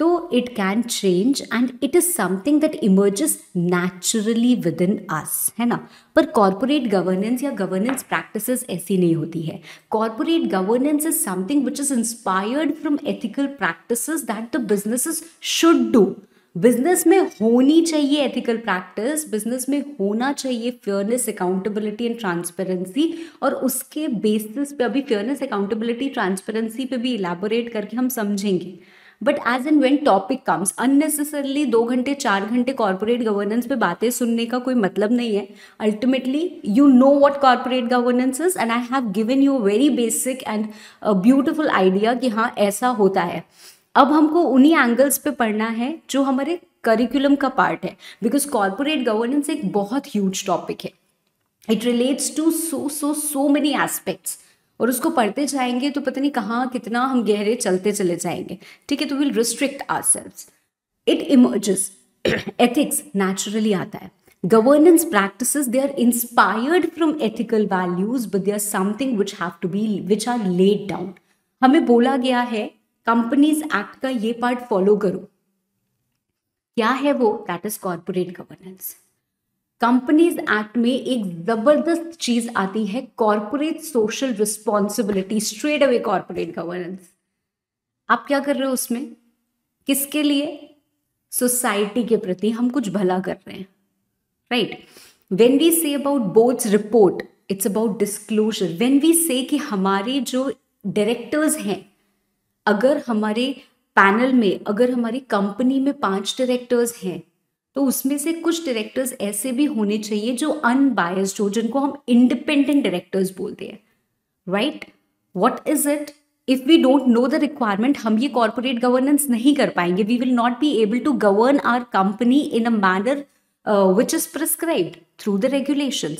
तो it can change and it is something that emerges naturally within us है ना पर कॉरपोरेट गवर्नेंस या गवर्नेंस प्रैक्टिस ऐसी नहीं होती है corporate governance is something which is inspired from ethical practice that the business should do business में होनी चाहिए एथिकल प्रैक्टिस बिजनेस में होना चाहिए फेयरनेस अकाउंटेबिलिटी एंड ट्रांसपेरेंसी और उसके बेसिस पे अभी फेयरनेस अकाउंटेबिलिटी ट्रांसपेरेंसी पे भी इलाबोरेट करके हम समझेंगे but as and when topic comes unnecessarily दो घंटे चार घंटे कॉरपोरेट गवर्नेंस पे बातें सुनने का कोई मतलब नहीं है ultimately you know what corporate governance is and I have given you very basic and beautiful idea कि हाँ ऐसा होता है अब हमको उन्हीं एंगल्स पे पढ़ना है जो हमारे करिकुलम का पार्ट है बिकॉज कॉरपोरेट गवर्नेंस एक बहुत ह्यूज टॉपिक है it relates to so so so many aspects और उसको पढ़ते जाएंगे तो पता नहीं कहाँ कितना हम गहरे चलते चले जाएंगे ठीक है तो will restrict ourselves it emerges ethics naturally आता है governance practice they are inspired from ethical values but they are something which have to be which are laid down हमें बोला गया है कंपनीज एक्ट का ये पार्ट फॉलो करो क्या है वो that is corporate governance companies act में एक जबरदस्त चीज आती है corporate social responsibility straight away corporate governance आप क्या कर रहे हो उसमें किसके लिए सोसाइटी के प्रति हम कुछ भला कर रहे हैं right when we say about boards report it's about disclosure when we say कि हमारे जो डायरेक्टर्स हैं अगर हमारे पैनल में अगर हमारी कंपनी में पांच डायरेक्टर्स हैं तो उसमें से कुछ डायरेक्टर्स ऐसे भी होने चाहिए जो अनबायस्ड हो जिनको हम इंडिपेंडेंट डायरेक्टर्स बोलते हैं right what is it if we don't know the requirement हम ये कॉरपोरेट गवर्नेंस नहीं कर पाएंगे we will not be able to govern our company in a manner which is prescribe through the regulation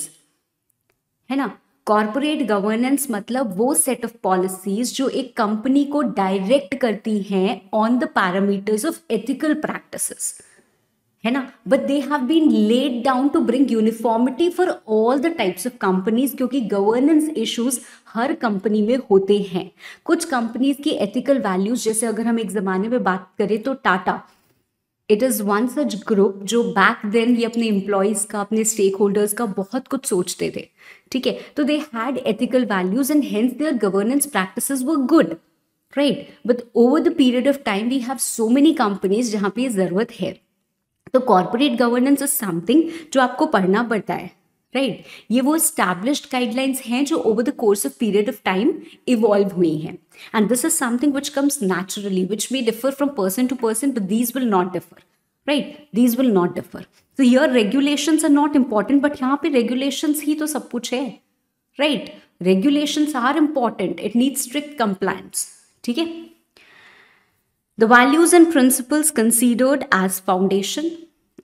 है ना corporate governance मतलब वो set of policies जो एक कंपनी को डायरेक्ट करती हैं on the parameters of ethical practices है ना but they have been laid down to bring uniformity for all the types of companies क्योंकि गवर्नेंस इश्यूज हर कंपनी में होते हैं कुछ कंपनीज की एथिकल वैल्यूज जैसे अगर हम एक ज़माने में बात करें तो Tata it is one such group जो बैक देन ये अपने इम्प्लॉयज का अपने स्टेक होल्डर्स का बहुत कुछ सोचते थे ठीक है तो they had ethical values and hence their governance practice व good right but over the period of time we have so many companies जहाँ पे ये ज़रूरत है तो कॉरपोरेट गवर्नेंस इज समथिंग जो आपको पढ़ना पड़ता है राइट right? ये वो स्टैब्लिश्ड गाइडलाइंस हैं जो over the course of period of time evolve हुई हैं and this is something which comes naturally which may differ from person to person but these will not differ right these will not differ तो your regulations are not important but यहाँ पे regulations ही तो सब कुछ है right regulations are important it need strict compliance ठीक है the values and principles considered as foundation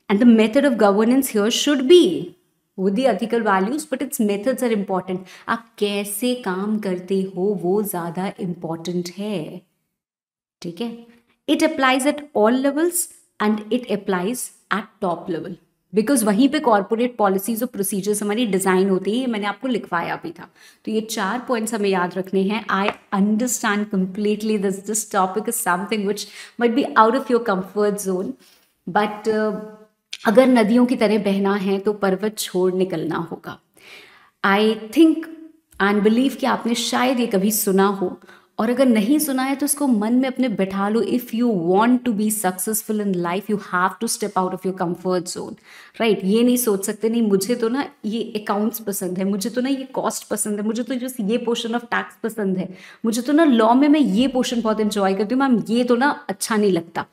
And the method of governance here should be with the ethical values, but its methods are important. aap kaise kaam karte ho wo zyada important hai theek hai it applies at all levels and it applies at top level because वहीं पे corporate policies और procedures हमारी design होती है मैंने आपको लिखवाया भी था तो ये चार पॉइंट्स हमें याद रखने हैं I understand completely this this topic is something which might be out of your comfort zone but अगर नदियों की तरह बहना है तो पर्वत छोड़ निकलना होगा आई थिंक आई बिलीव कि आपने शायद ये कभी सुना हो और अगर नहीं सुना है तो इसको मन में अपने बैठा लो if you want to be successful in life you have to step out of your comfort zone right ये नहीं सोच सकते नहीं मुझे तो ना ये अकाउंट्स पसंद है मुझे तो ना ये कॉस्ट पसंद है मुझे तो जस्ट ये पोर्शन ऑफ टैक्स पसंद है मुझे तो ना लॉ में मैं ये पोर्शन बहुत इंजॉय करती हूँ मैम ये तो ना अच्छा नहीं लगता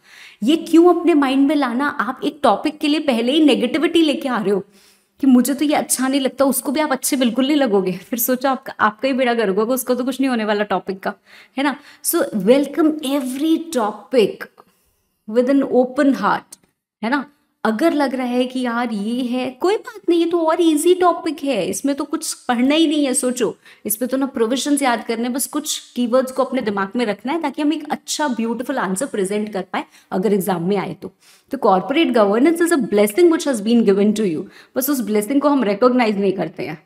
ये क्यों अपने माइंड में लाना आप एक टॉपिक के लिए पहले ही नेगेटिविटी लेके आ रहे हो कि मुझे तो ये अच्छा नहीं लगता उसको भी आप अच्छे बिल्कुल नहीं लगोगे फिर सोचो आपका आपका ही बेड़ा करोगे उसको तो कुछ नहीं होने वाला टॉपिक का है ना so welcome every topic with an open heart है ना अगर लग रहा है कि यार ये है कोई बात नहीं ये तो और इजी टॉपिक है इसमें तो कुछ पढ़ना ही नहीं है सोचो इसमें तो ना प्रोविजन याद करने बस कुछ कीवर्ड्स को अपने दिमाग में रखना है ताकि हम एक अच्छा ब्यूटीफुल आंसर प्रेजेंट कर पाए अगर एग्जाम में आए तो तो corporate governance is a blessing which has been given to you बस उस ब्लेसिंग को हम रिकोगनाइज नहीं करते हैं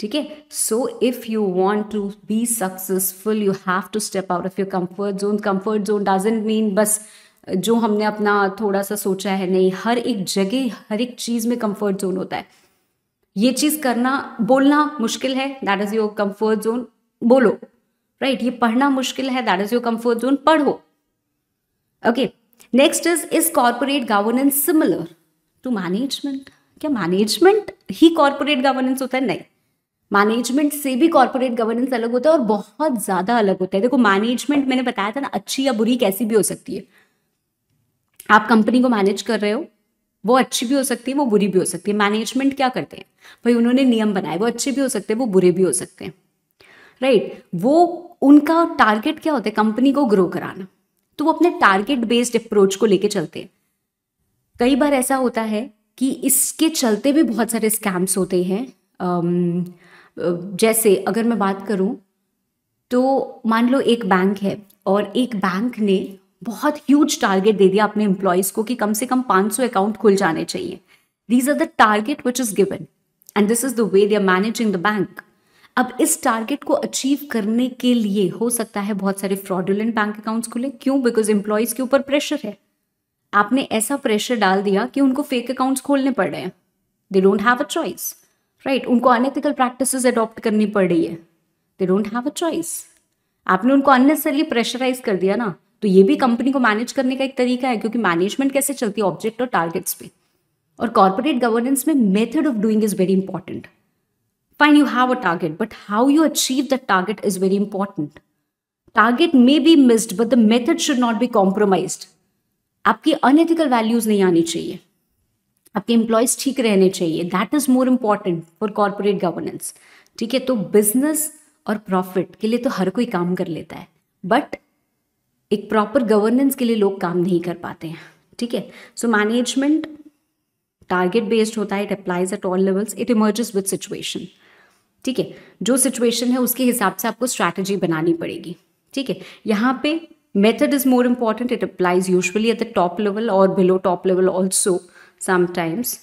ठीक है so if you want to be successful you have to step out of your comfort zone comfort zone doesn't mean बस जो हमने अपना थोड़ा सा सोचा है नहीं हर एक जगह हर एक चीज़ में कंफर्ट जोन होता है ये चीज़ करना बोलना मुश्किल है that is your comfort zone बोलो राइट right? ये पढ़ना मुश्किल है that is your comfort zone पढ़ो okay next is is corporate governance similar to management क्या मैनेजमेंट ही कॉरपोरेट गवर्नेंस होता है नहीं मैनेजमेंट से भी कॉरपोरेट गवर्नेंस अलग होता है और बहुत ज़्यादा अलग होता है देखो मैनेजमेंट मैंने बताया था ना अच्छी या बुरी कैसी भी हो सकती है आप कंपनी को मैनेज कर रहे हो वो अच्छी भी हो सकती है वो बुरी भी हो सकती है मैनेजमेंट क्या करते हैं भाई उन्होंने नियम बनाए वो अच्छे भी हो सकते हैं वो बुरे भी हो सकते हैं राइट right? वो उनका टारगेट क्या होता है कंपनी को ग्रो कराना तो वो अपने टारगेट बेस्ड अप्रोच को लेके चलते हैं कई बार ऐसा होता है कि इसके चलते भी बहुत सारे स्कैम्स होते हैं जैसे अगर मैं बात करूं तो मान लो एक बैंक है और एक बैंक ने बहुत ह्यूज टारगेट दे दिया अपने एम्प्लॉयज़ को कि कम से कम 500 अकाउंट खुल जाने चाहिए these are the target which is given and this is the way they are managing the bank अब इस टारगेट को अचीव करने के लिए हो सकता है बहुत सारे फ्रॉडुलेंट बैंक अकाउंट्स खुले क्यों बिकॉज एम्प्लॉयज़ के ऊपर प्रेशर है आपने ऐसा प्रेशर डाल दिया कि उनको फेक अकाउंट्स खोलने पड़ रहे हैं they don't have a choice right उनको अनएथिकल प्रैक्टिस अडॉप्ट करनी पड़ रही है they don't have a choice आपने उनको अननेसरली प्रेशराइज कर दिया ना तो ये भी कंपनी को मैनेज करने का एक तरीका है क्योंकि मैनेजमेंट कैसे चलती है ऑब्जेक्ट और टारगेट्स पे और कॉर्पोरेट गवर्नेंस में method of doing is very important fine you have a target but how you achieve the target is very important target may be missed but the method should not be compromise आपकी unethical values नहीं आनी चाहिए आपके employees ठीक रहने चाहिए that is more important for corporate governance ठीक है तो बिजनेस और प्रॉफिट के लिए तो हर कोई काम कर लेता है बट एक प्रॉपर गवर्नेंस के लिए लोग काम नहीं कर पाते हैं ठीक है सो मैनेजमेंट टारगेट बेस्ड होता है it applies at all levels it emerges with situation ठीक है जो सिचुएशन है उसके हिसाब से आपको स्ट्रैटेजी बनानी पड़ेगी ठीक है यहाँ पे method is more important it applies usually at the top level और below top level also sometimes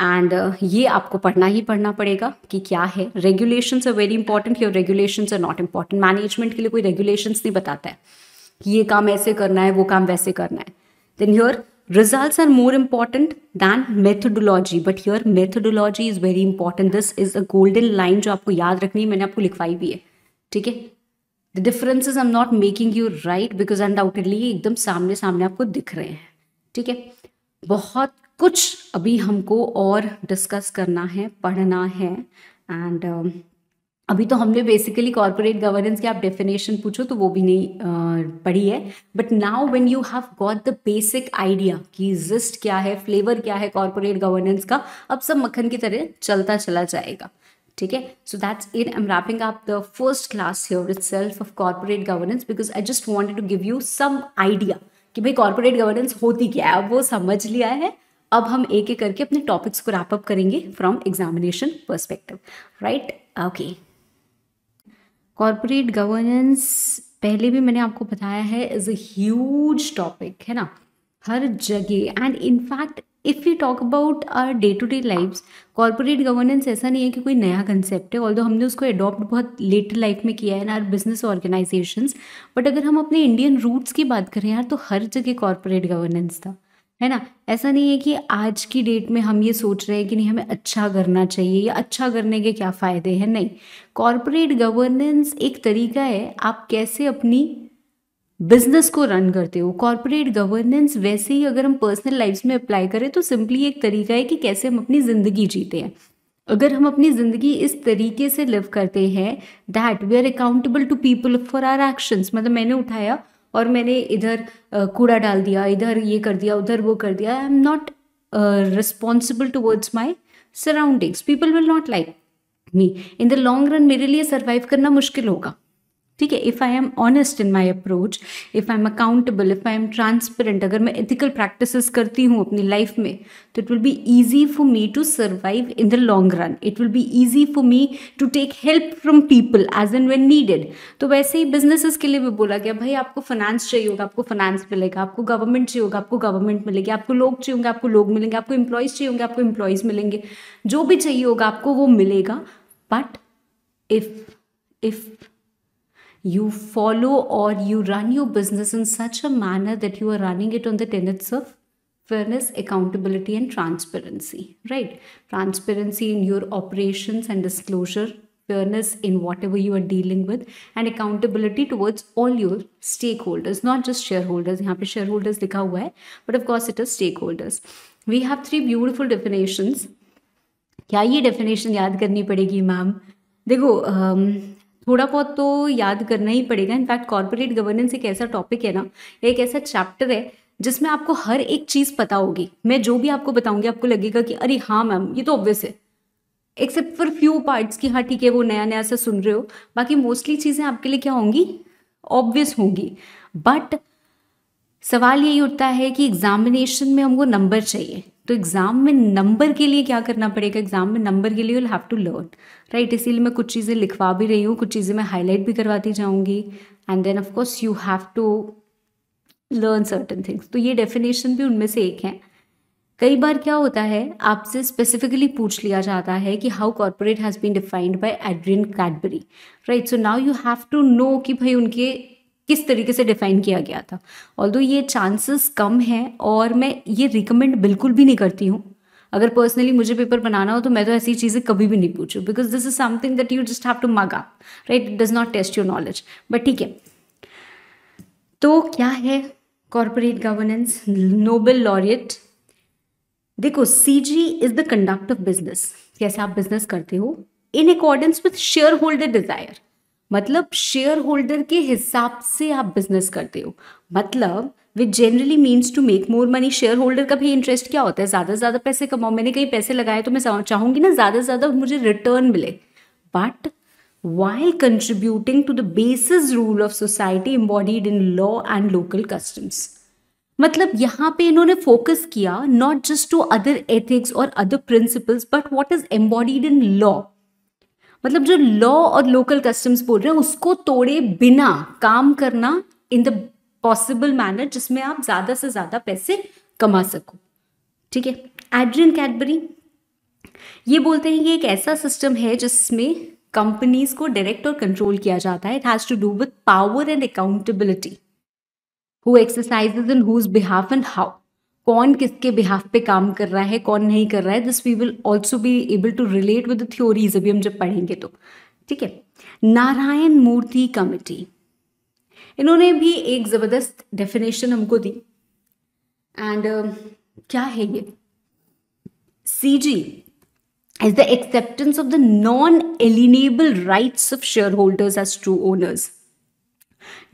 and ये आपको पढ़ना ही पढ़ना पड़ेगा कि क्या है regulations are very important your regulations are not important management के लिए कोई रेगुलेशंस नहीं बताता है कि ये काम ऐसे करना है वो काम वैसे करना है then here result are more important than methodology but your methodology is very important this is a golden line जो आपको याद रखनी है मैंने आपको लिखवाई भी है ठीक है the differences is I'm not making you right because undoubtedly एकदम सामने सामने आपको दिख रहे हैं ठीक है बहुत कुछ अभी हमको और डिस्कस करना है पढ़ना है एंड अभी तो हमने बेसिकली कॉरपोरेट गवर्नेंस की आप डेफिनेशन पूछो तो वो भी नहीं पढ़ी है but now when you have got the basic idea कि जिस्ट क्या है फ्लेवर क्या है कॉरपोरेट गवर्नेंस का अब सब मक्खन की तरह चलता चला जाएगा ठीक है so that's it I am wrapping up the first class here itself of corporate governance because I just wanted to give you some idea कि भाई कॉर्पोरेट गवर्नेंस होती क्या है अब वो समझ लिया है अब हम एक एक करके अपने टॉपिक्स को रैपअप करेंगे from examination perspective right okay corporate governance पहले भी मैंने आपको बताया है इज़ अ ह्यूज टॉपिक है ना हर जगह and in fact if you talk about our day to day life corporate governance ऐसा नहीं है कि कोई नया कंसेप्ट है ऑल दो हमने उसको अडॉप्ट बहुत लेटर लाइफ में किया है in our business organisations but अगर हम अपने इंडियन रूट्स की बात करें यार तो हर जगह कॉरपोरेट गवर्नेंस था है ना ऐसा नहीं है कि आज की डेट में हम ये सोच रहे हैं कि नहीं हमें अच्छा करना चाहिए या अच्छा करने के क्या फ़ायदे हैं नहीं कॉरपोरेट गवर्नेंस एक तरीका है आप कैसे अपनी बिजनेस को रन करते हो कॉरपोरेट गवर्नेंस वैसे ही अगर हम पर्सनल लाइफ में अप्लाई करें तो सिंपली एक तरीका है कि कैसे हम अपनी ज़िंदगी जीते हैं अगर हम अपनी ज़िंदगी इस तरीके से लिव करते हैं that we are accountable to people for our actions मतलब मैंने उठाया और मैंने इधर कूड़ा डाल दिया इधर ये कर दिया उधर वो कर दिया I am not responsible towards my surroundings people will not like me in the long run मेरे लिए सर्वाइव करना मुश्किल होगा ठीक है if I am honest in my approach if I am accountable if I am transparent अगर मैं ethical practice करती हूँ अपनी लाइफ में तो it will be easy for me to survive in the long run it will be easy for me to take help from people as and when needed तो वैसे ही businesses के लिए भी बोला गया भाई आपको फाइनेंस चाहिए होगा आपको फाइनेंस मिलेगा आपको गवर्नमेंट चाहिए होगा आपको गवर्नमेंट मिलेगी आपको लोग चाहिए होंगे आपको लोग मिलेंगे आपको एम्प्लॉयज़ चाहिए होंगे आपको एम्प्लॉयज़ मिलेंगे जो भी चाहिए होगा आपको वो मिलेगा but if if you follow or you run your business in such a manner that you are running it on the tenets of fairness accountability and transparency right transparency in your operations and disclosure fairness in whatever you are dealing with and accountability towards all your stakeholders not just shareholders यहाँ पे shareholders लिखा हुआ but of course it is stakeholders we have three beautiful definitions क्या ये definition याद करनी पड़ेगी ma'am देखो um, थोड़ा बहुत तो याद करना ही पड़ेगा इनफैक्ट कॉर्पोरेट गवर्नेंस एक ऐसा टॉपिक है ना एक ऐसा चैप्टर है जिसमें आपको हर एक चीज़ पता होगी मैं जो भी आपको बताऊंगी आपको लगेगा कि अरे हाँ मैम ये तो ऑब्वियस है एक्सेप्ट फॉर फ्यू पार्ट्स कि हाँ ठीक है वो नया नया सा सुन रहे हो बाकी मोस्टली चीज़ें आपके लिए क्या होंगी ऑब्वियस होंगी बट सवाल यही उठता है कि एग्जामिनेशन में हमको नंबर चाहिए तो एग्ज़ाम में नंबर के लिए क्या करना पड़ेगा एग्ज़ाम में नंबर के लिए you have to learn right इसीलिए मैं कुछ चीज़ें लिखवा भी रही हूँ कुछ चीज़ें मैं हाईलाइट भी करवाती जाऊँगी and then of course you have to learn certain things तो ये डेफिनेशन भी उनमें से एक है कई बार क्या होता है आपसे स्पेसिफिकली पूछ लिया जाता है कि how corporate has been defined by Adrian Cadbury right so now you have to know कि भाई उनके किस तरीके से डिफाइन किया गया था ऑल ये चांसेस कम हैं और मैं ये रिकमेंड बिल्कुल भी नहीं करती हूँ अगर पर्सनली मुझे पेपर बनाना हो तो मैं तो ऐसी चीज़ें कभी भी नहीं पूछूँ because this is something that you just have to mug right it does not test your knowledge but ठीक है तो क्या है कॉरपोरेट गवर्नेंस नोबेल लॉरियट देखो C G is the conduct of business जैसे आप बिजनेस करते हो in accordance with shareholder desire मतलब शेयर होल्डर के हिसाब से आप बिजनेस करते हो मतलब which generally means to make more money shareholder का भी इंटरेस्ट क्या होता है ज़्यादा से ज़्यादा पैसे कमाओ मैंने कहीं पैसे लगाए तो मैं चाहूँगी ना ज़्यादा से ज़्यादा मुझे रिटर्न मिले but why contributing to the basis rule of society embodied in law and local customs मतलब यहाँ पे इन्होंने फोकस किया not just to other ethics और other principles but what is embodied in law मतलब जो लॉ और लोकल कस्टम्स बोल रहे हैं उसको तोड़े बिना काम करना इन द पॉसिबल मैनर जिसमें आप ज़्यादा से ज़्यादा पैसे कमा सको ठीक है एड्रियन कैडबरी ये बोलते हैं ये एक ऐसा सिस्टम है जिसमें कंपनीज को डायरेक्ट और कंट्रोल किया जाता है it has to do with power and accountability who exercises in whose behalf and how कौन किसके बिहाफ पे काम कर रहा है कौन नहीं कर रहा है this we will also be able to relate with theories अभी हम जब पढ़ेंगे तो ठीक है नारायण मूर्ति कमिटी इन्होंने भी एक ज़बरदस्त डेफिनेशन हमको दी एंड uh, um, क्या है ये C G is the acceptance of the non alienable rights of shareholders as true owners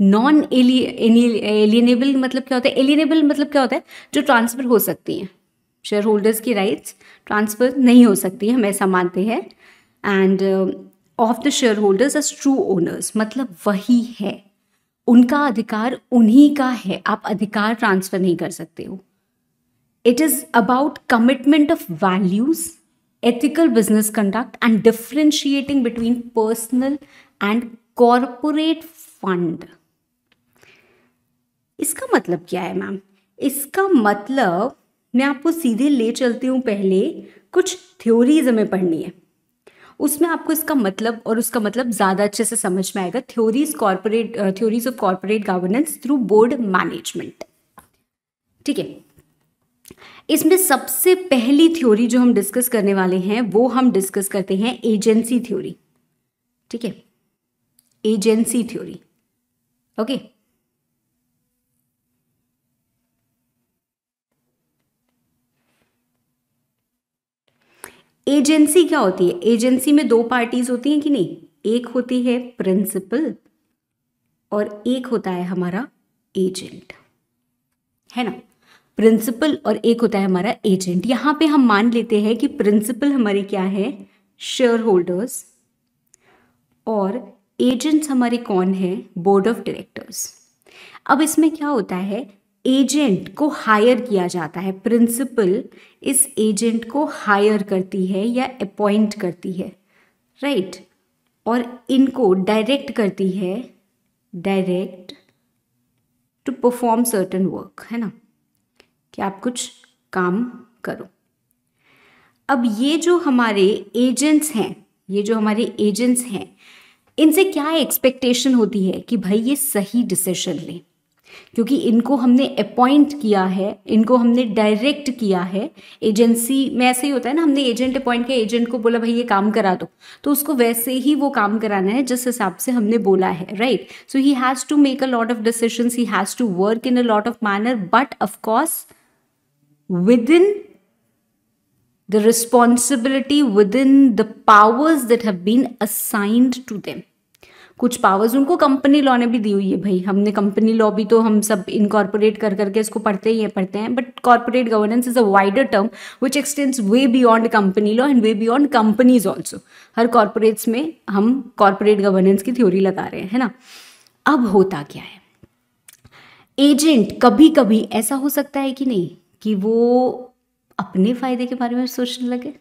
non alienable मतलब क्या होता है एलियनेबल मतलब क्या होता है जो ट्रांसफ़र हो सकती हैं शेयर होल्डर्स की राइट्स ट्रांसफ़र नहीं हो सकती हम ऐसा मानते हैं and of the shareholders as true owners मतलब वही है उनका अधिकार उन्हीं का है आप अधिकार ट्रांसफ़र नहीं कर सकते हो it is about commitment of values ethical business conduct and differentiating between personal and corporate fund इसका मतलब क्या है मैम इसका मतलब मैं आपको सीधे ले चलती हूँ पहले कुछ थ्योरीज हमें पढ़नी है उसमें आपको इसका मतलब और उसका मतलब ज़्यादा अच्छे से समझ में आएगा theories corporate theories of corporate governance through board management ठीक है इसमें सबसे पहली थ्योरी जो हम डिस्कस करने वाले हैं वो हम डिस्कस करते हैं एजेंसी थ्योरी ठीक है एजेंसी थ्योरी ओके एजेंसी क्या होती है एजेंसी में दो पार्टीज होती हैं कि नहीं एक होती है प्रिंसिपल और एक होता है हमारा एजेंट है ना प्रिंसिपल और एक होता है हमारा एजेंट यहां पे हम मान लेते हैं कि प्रिंसिपल हमारे क्या है शेयर होल्डर्स और एजेंट्स हमारे कौन हैं बोर्ड ऑफ डायरेक्टर्स अब इसमें क्या होता है एजेंट को हायर किया जाता है प्रिंसिपल इस एजेंट को हायर करती है या अपॉइंट करती है राइट right? और इनको डायरेक्ट करती है direct to perform certain work है ना कि आप कुछ काम करो अब ये जो हमारे एजेंट्स हैं ये जो हमारे एजेंट्स हैं इनसे क्या एक्सपेक्टेशन होती है कि भाई ये सही डिसीजन लें क्योंकि इनको हमने अपॉइंट किया है इनको हमने डायरेक्ट किया है एजेंसी में ऐसे ही होता है ना हमने एजेंट अपॉइंट किया एजेंट को बोला भाई ये काम करा दो तो उसको वैसे ही वो काम कराना है जिस हिसाब से हमने बोला है right so he has to make a lot of decision he has to work in a lot of manner but of course within the responsibility within the powers that have been assigned to them. कुछ powers उनको company law ने भी दी हुई है भाई हमने company law भी तो हम सब इनकॉर्पोरेट कर करके इसको पढ़ते ही पढ़ते हैं but corporate governance is a wider term which extends way beyond company law and way beyond companies also हर कॉर्पोरेट्स में हम कॉर्पोरेट गवर्नेंस की थ्योरी लगा रहे हैं है ना अब होता क्या है एजेंट कभी कभी ऐसा हो सकता है कि नहीं कि वो अपने फ़ायदे के बारे में सोचने लगे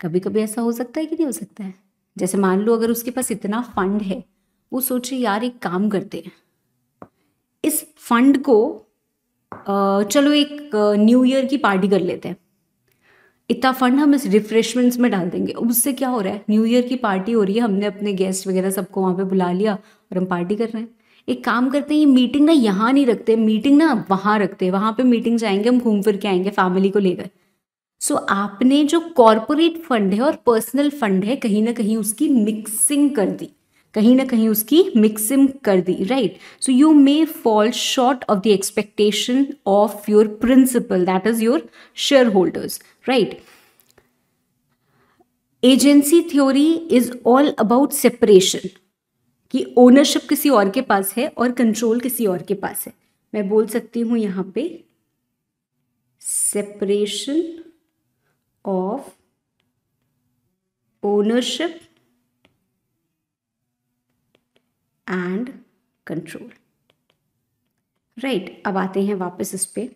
कभी कभी ऐसा हो सकता है कि नहीं हो सकता है जैसे मान लो अगर उसके पास इतना फंड है वो सोचे यार एक काम करते हैं इस फंड को चलो एक न्यू ईयर की पार्टी कर लेते हैं इतना फंड हम इस रिफ्रेशमेंट्स में डाल देंगे उससे क्या हो रहा है न्यू ईयर की पार्टी हो रही है हमने अपने गेस्ट वगैरह सबको वहाँ पे बुला लिया और हम पार्टी कर रहे हैं एक काम करते हैं ये मीटिंग ना यहाँ नहीं रखते मीटिंग ना वहाँ रखते हैं वहाँ पे मीटिंग जाएंगे हम घूम फिर के आएंगे फैमिली को लेकर सो so, आपने जो कॉरपोरेट फंड है और पर्सनल फंड है कहीं ना कहीं उसकी मिक्सिंग कर दी कहीं ना कहीं उसकी मिक्सिंग कर दी right so you may fall short of the expectation of your principal that is your shareholders right agency theory is all about separation कि ओनरशिप किसी और के पास है और कंट्रोल किसी और के पास है मैं बोल सकती हूँ यहाँ पे separation of ownership and control right अब आते हैं वापस इस पर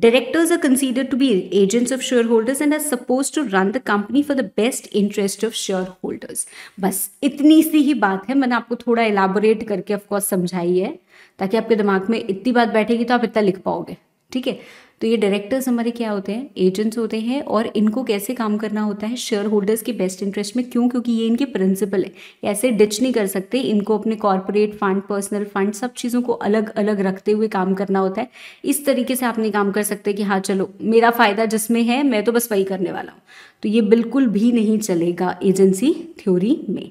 Directors are considered to be agents of shareholders and are supposed to run the company for the best interest of shareholders. बस इतनी सी ही बात है मैंने आपको थोड़ा elaborate करके of course समझाई है ताकि आपके दिमाग में इतनी बात बैठेगी तो आप इतना लिख पाओगे ठीक है तो ये डायरेक्टर्स हमारे क्या होते हैं एजेंट्स होते हैं और इनको कैसे काम करना होता है शेयर होल्डर्स के बेस्ट इंटरेस्ट में क्यों क्योंकि ये इनके प्रिंसिपल है ऐसे डिच नहीं कर सकते इनको अपने कॉरपोरेट फंड पर्सनल फंड सब चीज़ों को अलग अलग रखते हुए काम करना होता है इस तरीके से आप नहीं काम कर सकते कि हाँ चलो मेरा फ़ायदा जिसमें है मैं तो बस वही करने वाला हूँ तो ये बिल्कुल भी नहीं चलेगा एजेंसी थ्योरी में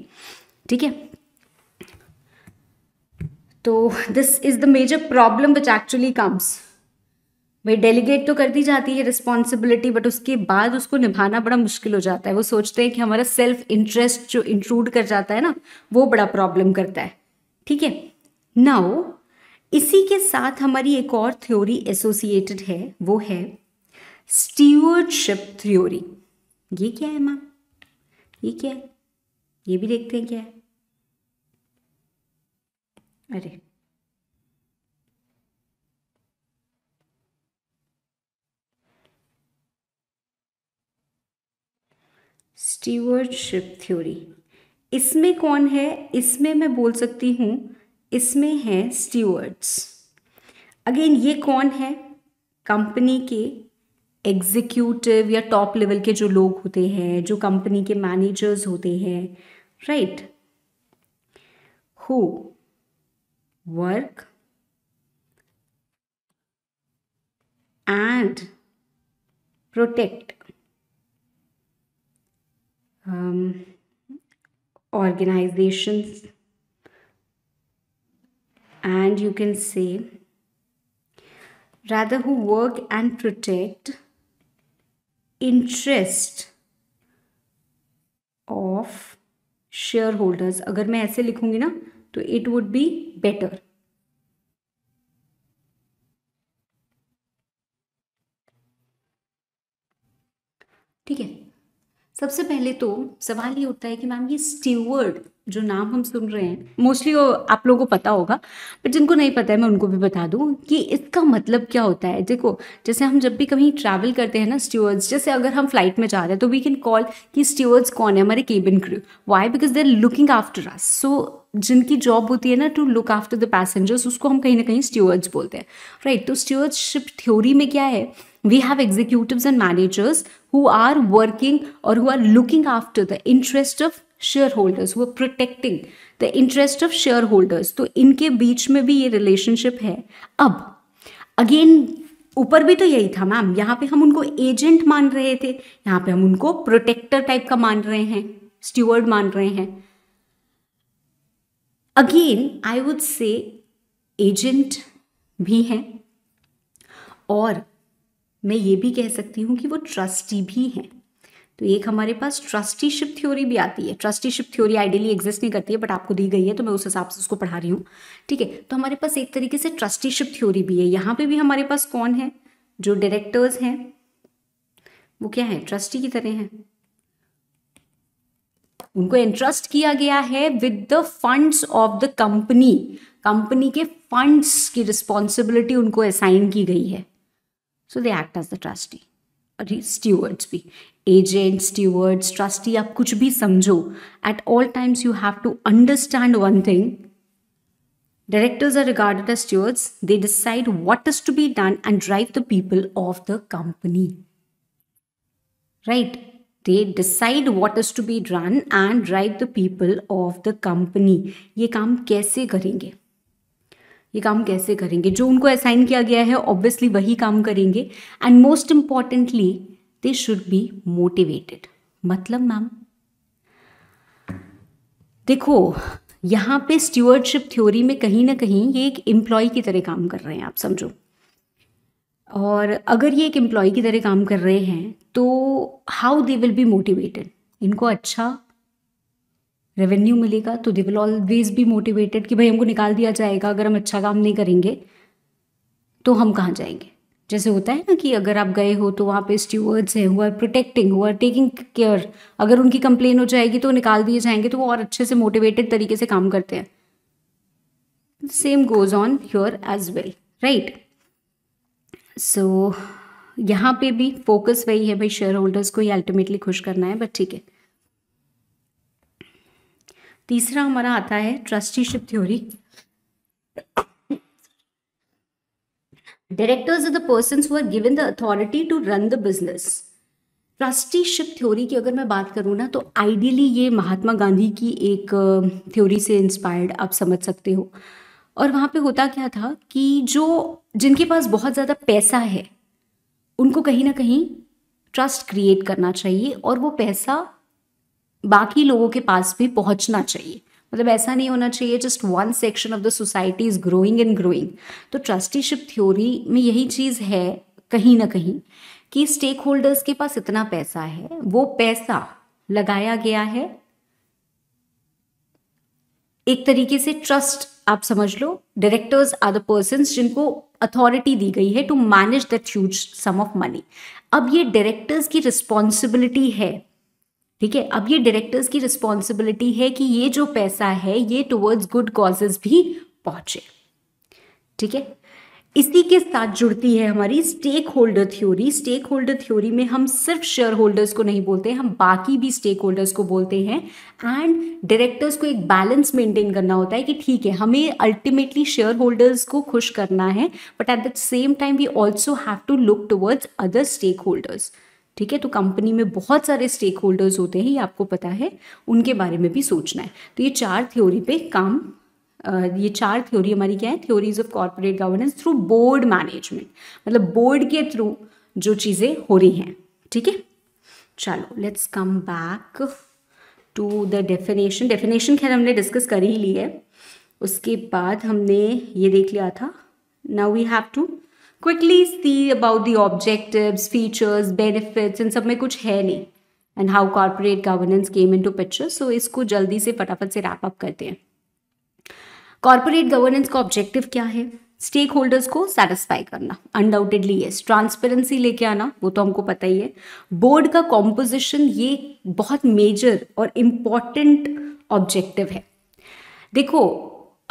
ठीक है तो this is the major problem which actually comes भाई डेलीगेट तो कर दी जाती है रिस्पॉन्सिबिलिटी बट उसके बाद उसको निभाना बड़ा मुश्किल हो जाता है वो सोचते हैं कि हमारा सेल्फ इंटरेस्ट जो इंक्लूड कर जाता है ना वो बड़ा प्रॉब्लम करता है ठीक है नाउ इसी के साथ हमारी एक और थ्योरी एसोसिएटेड है वो है स्टीवर्डशिप थ्योरी ये क्या है माँ ये क्या है ये भी देखते हैं क्या है अरे स्टीवर्डशिप थ्योरी इसमें कौन है इसमें मैं बोल सकती हूँ इसमें हैं स्टीवर्ड्स अगेन ये कौन है कंपनी के एग्जीक्यूटिव या टॉप लेवल के जो लोग होते हैं जो कंपनी के मैनेजर्स होते हैं right who work and protect um, organizations and you can say rather who work and protect interest of shareholders agar main aise likhungi na to it would be better ठीक है सबसे पहले तो सवाल ये उठता है कि मैम ये स्टीवर्ड जो नाम हम सुन रहे हैं मोस्टली वो आप लोगों को पता होगा बट जिनको नहीं पता है मैं उनको भी बता दूँ कि इसका मतलब क्या होता है देखो जैसे हम जब भी कहीं ट्रैवल करते हैं ना स्टीवर्ड्स जैसे अगर हम फ्लाइट में जा रहे हैं तो वी कैन कॉल कि स्टीवर्ड्स कौन है हमारे cabin crew why because they are looking after us so जिनकी जॉब होती है ना to look after the passengers उसको हम कहीं ना कहीं स्ट्यूअर्ड्स बोलते हैं राइट right, तो स्ट्यूअर्डशिप थ्योरी में क्या है we have executive and managers who are working और who are looking after the interest of shareholders वो protecting the interest of shareholders तो इनके बीच में भी ये रिलेशनशिप है अब अगेन ऊपर भी तो यही था मैम यहाँ पे हम उनको एजेंट मान रहे थे यहाँ पे हम उनको प्रोटेक्टर टाइप का मान रहे हैं स्टीवर्ड मान रहे हैं again I would say agent भी हैं और मैं ये भी कह सकती हूँ कि वो ट्रस्टी भी हैं तो एक हमारे पास ट्रस्टीशिप थ्योरी भी आती है ट्रस्टीशिप थ्योरी आइडियली एग्जिस्ट नहीं करती है बट आपको दी गई है तो मैं उस हिसाब से उसको पढ़ा रही हूँ ठीक है तो हमारे पास एक तरीके से ट्रस्टीशिप थ्योरी भी है यहाँ पे भी हमारे पास कौन है जो डायरेक्टर्स हैं वो क्या है ट्रस्टी की तरह है उनको इंट्रस्ट किया गया है with the funds of the company company के फंड्स की रिस्पॉन्सिबिलिटी उनको असाइन की गई है so they act as the trustee stewards भी एजेंट स्टीवर्ड्स ट्रस्टी आप कुछ भी समझो at all times you have to understand one thing directors are regarded as stewards they decide what is to be done and drive the people of the company right they decide what is to be done and drive the people of the company ये काम कैसे करेंगे ये काम कैसे करेंगे जो उनको असाइन किया गया है ऑब्वियसली वही काम करेंगे and most importantly they should be motivated मतलब मैम देखो यहाँ पे स्टीवर्डशिप थ्योरी में कहीं ना कहीं ये एक एम्प्लॉय की तरह काम कर रहे हैं आप समझो और अगर ये एक एम्प्लॉय की तरह काम कर रहे हैं तो how they will be motivated इनको अच्छा रेवेन्यू मिलेगा तो they will always be motivated कि भाई हमको निकाल दिया जाएगा अगर हम अच्छा काम नहीं करेंगे तो हम कहाँ जाएंगे जैसे होता है ना कि अगर आप गए हो तो वहाँ पे स्ट्यूअर्ड्स हैं who are protecting who are taking care अगर उनकी कंप्लेन हो जाएगी तो निकाल दिए जाएंगे तो वो और अच्छे से मोटिवेटेड तरीके से काम करते हैं same goes on here as well right so यहाँ पे भी फोकस वही है भाई शेयर होल्डर्स को ही अल्टीमेटली खुश करना है बट ठीक है तीसरा हमारा आता है trusteeship theory directors of the person given the authority to run the business trusteeship theory की अगर मैं बात करूँ ना तो आइडियली ये महात्मा गांधी की एक थ्योरी से इंस्पायर्ड आप समझ सकते हो और वहाँ पे होता क्या था कि जो जिनके पास बहुत ज़्यादा पैसा है उनको कहीं ना कहीं ट्रस्ट क्रिएट करना चाहिए और वो पैसा बाकी लोगों के पास भी पहुंचना चाहिए मतलब ऐसा नहीं होना चाहिए just one section of the society is growing and growing तो ट्रस्टीशिप थ्योरी में यही चीज़ है कहीं ना कहीं कि स्टेक होल्डर्स के पास इतना पैसा है वो पैसा लगाया गया है एक तरीके से ट्रस्ट आप समझ लो डायरेक्टर्स आर द पर्सन जिनको अथॉरिटी दी गई है to manage that huge sum of money अब ये डायरेक्टर्स की रिस्पॉन्सिबिलिटी है ठीक है अब ये डायरेक्टर्स की रिस्पॉन्सिबिलिटी है कि ये जो पैसा है ये टुवर्ड्स गुड कॉजेज भी पहुंचे ठीक है इसी के साथ जुड़ती है हमारी stakeholder theory stakeholder theory में हम सिर्फ शेयर होल्डर्स को नहीं बोलते हम बाकी भी स्टेक होल्डर्स को बोलते हैं एंड डायरेक्टर्स को एक बैलेंस मेंटेन करना होता है कि ठीक है हमें अल्टीमेटली शेयर होल्डर्स को खुश करना है but at the same time we also have to look towards other stakeholders ठीक है तो कंपनी में बहुत सारे स्टेक होल्डर्स होते हैं ये आपको पता है उनके बारे में भी सोचना है तो ये चार थ्योरी पे काम ये चार थ्योरी हमारी क्या है theories of corporate governance through board management मतलब बोर्ड के थ्रू जो चीज़ें हो रही हैं ठीक है चलो let's come back to the definition definition खैर हमने डिस्कस कर ही ली है उसके बाद हमने ये देख लिया था now we have to quickly see about the objective features benefit इन सब में कुछ है नहीं and how corporate governance came into picture so इसको जल्दी से फटाफट से रैप अप करते हैं कॉर्पोरेट गवर्नेंस का ऑब्जेक्टिव क्या है स्टेक होल्डर्स को सेटिस्फाई करना अनडाउटेडली ये ट्रांसपेरेंसी लेके आना वो तो हमको पता ही है बोर्ड का कॉम्पोजिशन ये बहुत मेजर और इम्पॉर्टेंट ऑब्जेक्टिव है देखो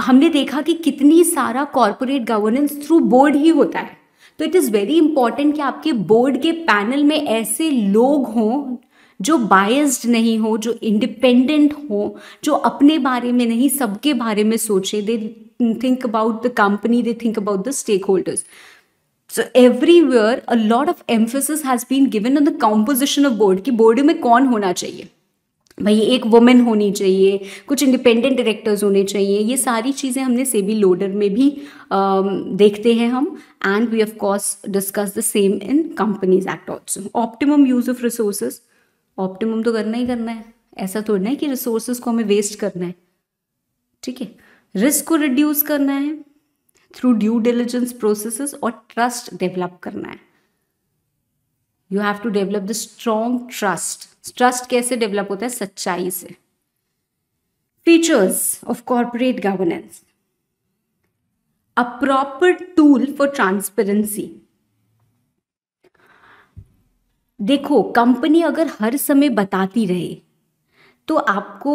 हमने देखा कि कितनी सारा कॉरपोरेट गवर्नेंस थ्रू बोर्ड ही होता है तो इट इज़ वेरी इंपॉर्टेंट कि आपके बोर्ड के पैनल में ऐसे लोग हों जो बायस्ड नहीं हो जो इंडिपेंडेंट हो जो अपने बारे में नहीं सबके बारे में सोचे they think about the company they think about the stakeholders so everywhere a lot of emphasis has been given on the composition of board कि बोर्ड में कौन होना चाहिए भाई एक वुमेन होनी चाहिए कुछ इंडिपेंडेंट डायरेक्टर्स होने चाहिए ये सारी चीज़ें हमने सेबी लोडर में भी आ, देखते हैं हम and we of course discuss the same in companies act also optimum use of resources optimum तो करना ही करना है ऐसा थोड़ी है कि रिसोर्सेज को हमें वेस्ट करना है ठीक है रिस्क को रिड्यूस करना है थ्रू ड्यू डिलीजेंस प्रोसेस और ट्रस्ट डेवलप करना है you have to develop the strong trust trust कैसे डेवलप होता है सच्चाई से features of corporate governance a proper tool for transparency देखो कंपनी अगर हर समय बताती रहे तो आपको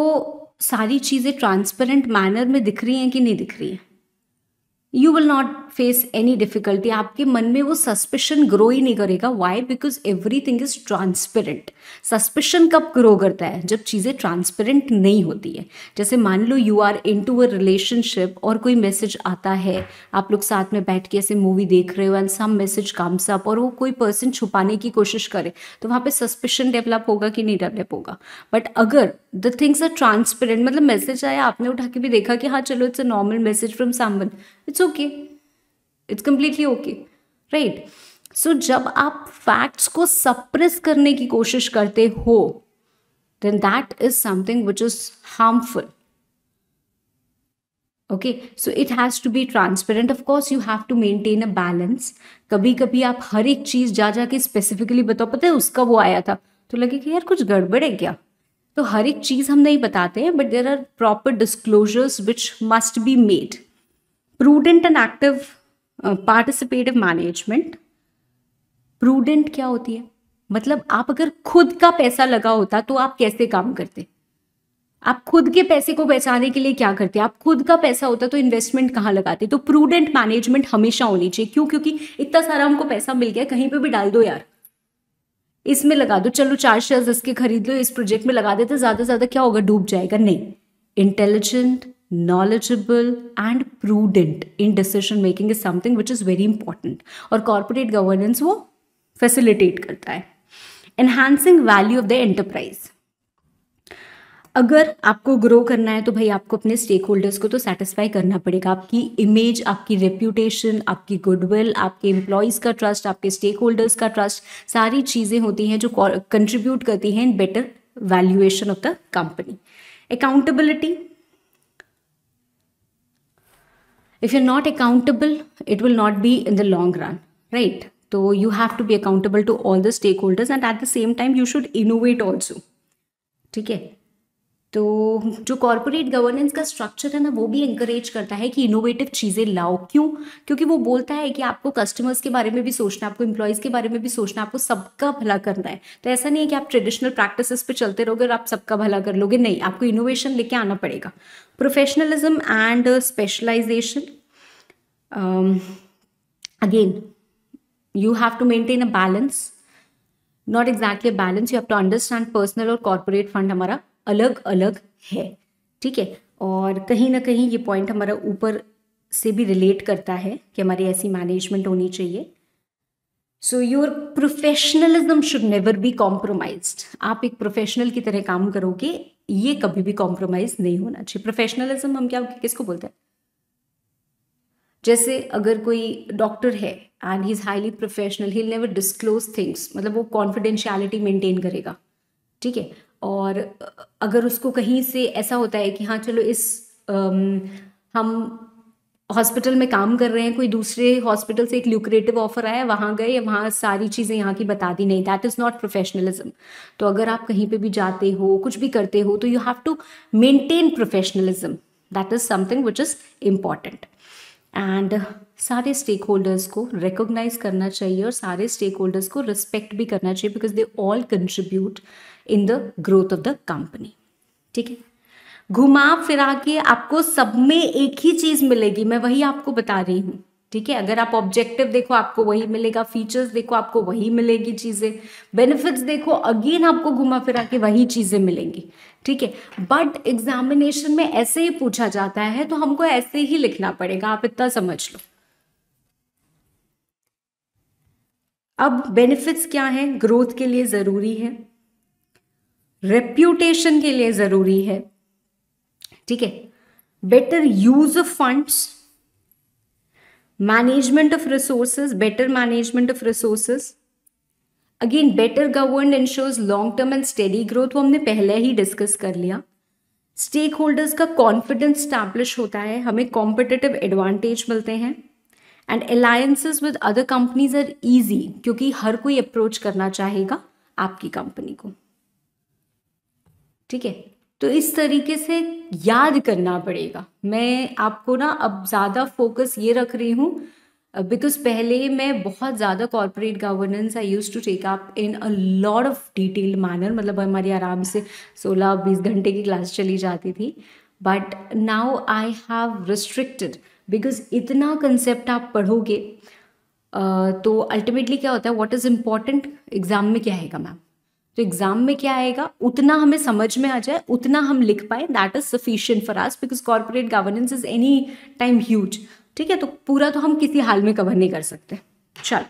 सारी चीज़ें ट्रांसपेरेंट मैनर में दिख रही हैं कि नहीं दिख रही हैं you will not face any difficulty आपके मन में वो सस्पेशन ग्रो ही नहीं करेगा why because everything is transparent suspicion कब ग्रो करता है जब चीज़ें ट्रांसपेरेंट नहीं होती है जैसे मान लो you are into a relationship और कोई मैसेज आता है आप लोग साथ में बैठ के ऐसे मूवी देख रहे हो and some message comes up और वो कोई पर्सन छुपाने की कोशिश करे तो वहाँ पर सस्पेशन डेवलप होगा कि नहीं डेवलप होगा बट अगर द थिंग्स आर ट्रांसपेरेंट मतलब मैसेज आया आपने उठा के भी देखा कि हाँ चलो it's a normal message from someone it's okay it's completely okay right so जब आप फैक्ट्स को सप्रेस करने की कोशिश करते हो then that is something which is harmful okay so it has to be transparent of course you have to maintain a balance कभी कभी आप हर एक चीज़ जा जाके स्पेसिफिकली बताओ पता है उसका वो आया था तो लगे कि यार कुछ गड़बड़ है क्या तो हर एक चीज़ हम नहीं बताते हैं but there are proper disclosures which must be made prudent and active participative management prudent क्या होती है मतलब आप अगर खुद का पैसा लगा होता तो आप कैसे काम करते आप खुद के पैसे को बचाने के लिए क्या करते आप खुद का पैसा होता तो इन्वेस्टमेंट कहाँ लगाते तो प्रूडेंट मैनेजमेंट हमेशा होनी चाहिए क्यों क्योंकि इतना सारा हमको पैसा मिल गया कहीं पे भी डाल दो यार इसमें लगा दो चलो चार शेयर इसके खरीद लो इस प्रोजेक्ट में लगा देते ज़्यादा से ज़्यादा क्या होगा डूब जाएगा नहीं intelligent knowledgeable and prudent in decision making is something which is very important और corporate governance वो facilitate करता है enhancing value of the enterprise अगर आपको ग्रो करना है तो भाई आपको अपने स्टेक होल्डर्स को तो सेटिस्फाई करना पड़ेगा आपकी इमेज आपकी रेप्यूटेशन आपकी गुडविल आपके एम्प्लॉयज़ का ट्रस्ट आपके स्टेक होल्डर्स का ट्रस्ट सारी चीज़ें होती हैं जो कंट्रीब्यूट करती हैं in better valuation of the company accountability if you're not accountable it will not be in the long run right so you have to be accountable to all the stakeholders and at the same time you should innovate also ठीक है तो जो corporate governance का structure है ना वो भी encourage करता है कि इनोवेटिव चीज़ें लाओ क्यों क्योंकि वो बोलता है कि आपको कस्टमर्स के बारे में भी सोचना आपको एम्प्लॉयज़ के बारे में भी सोचना आपको सबका भला करना है तो ऐसा नहीं है कि आप ट्रेडिशनल प्रैक्टिसेस पे चलते रहोगे और आप सबका भला कर लोगे नहीं आपको इनोवेशन लेके आना पड़ेगा professionalism and specialization again you have to maintain a balance not exactly balance you have to understand personal और कॉरपोरेट फंड हमारा अलग अलग है ठीक है और कहीं ना कहीं ये पॉइंट हमारा ऊपर से भी रिलेट करता है कि हमारी ऐसी मैनेजमेंट होनी चाहिए so your professionalism should never be compromise आप एक प्रोफेशनल की तरह काम करोगे ये कभी भी कॉम्प्रोमाइज नहीं होना चाहिए प्रोफेशनलिज्म हम क्या किसको बोलते हैं जैसे अगर कोई डॉक्टर है and he is highly professional he never disclose things मतलब वो कॉन्फिडेंशियलिटी मेंटेन करेगा ठीक है और अगर उसको कहीं से ऐसा होता है कि हाँ चलो इस आ, हम हॉस्पिटल में काम कर रहे हैं कोई दूसरे हॉस्पिटल से एक ल्यूक्रेटिव ऑफर आया वहाँ गए वहाँ सारी चीज़ें यहाँ की बता दी नहीं दैट इज़ नॉट प्रोफेशनलिज्म तो अगर आप कहीं पे भी जाते हो कुछ भी करते हो तो you have to maintain professionalism that is something which is important and सारे स्टेक होल्डर्स को रिकोगनाइज करना चाहिए और सारे स्टेक होल्डर्स को रिस्पेक्ट भी करना चाहिए because they all contribute in the growth of the company ठीक है घुमा फिरा के आपको सब में एक ही चीज़ मिलेगी मैं वही आपको बता रही हूं ठीक है अगर आप ऑब्जेक्टिव देखो आपको वही मिलेगा फीचर्स देखो आपको वही मिलेगी चीज़ें बेनिफिट्स देखो अगेन आपको घुमा फिरा के वही चीज़ें मिलेंगी ठीक है बट एग्जामिनेशन में ऐसे ही पूछा जाता है तो हमको ऐसे ही लिखना पड़ेगा आप इतना समझ लो अब बेनिफिट्स क्या है ग्रोथ के लिए ज़रूरी है रेप्यूटेशन के लिए ज़रूरी है ठीक है better use of funds management of resources better management of resources again better govern ensures long term and steady growth वो हमने पहले ही डिस्कस कर लिया स्टेक होल्डर्स का कॉन्फिडेंस स्टैब्लिश होता है हमें कॉम्पिटेटिव एडवांटेज मिलते हैं and alliances with other companies are easy क्योंकि हर कोई अप्रोच करना चाहेगा आपकी कंपनी को ठीक है तो इस तरीके से याद करना पड़ेगा मैं आपको ना अब ज़्यादा फोकस ये रख रही हूँ बिकॉज पहले मैं बहुत ज़्यादा corporate governance I use to take up in a lot of detailed manner मतलब हमारी आराम से 16-20 घंटे की क्लास चली जाती थी but now I have restricted because इतना कंसेप्ट आप पढ़ोगे तो अल्टीमेटली क्या होता है वॉट इज़ इम्पॉर्टेंट एग्ज़ाम में क्या आएगा मैम तो एग्जाम में क्या आएगा उतना हमें समझ में आ जाए उतना हम लिख पाए that is sufficient for us because corporate governance is any time huge ठीक है तो पूरा तो हम किसी हाल में कवर नहीं कर सकते चल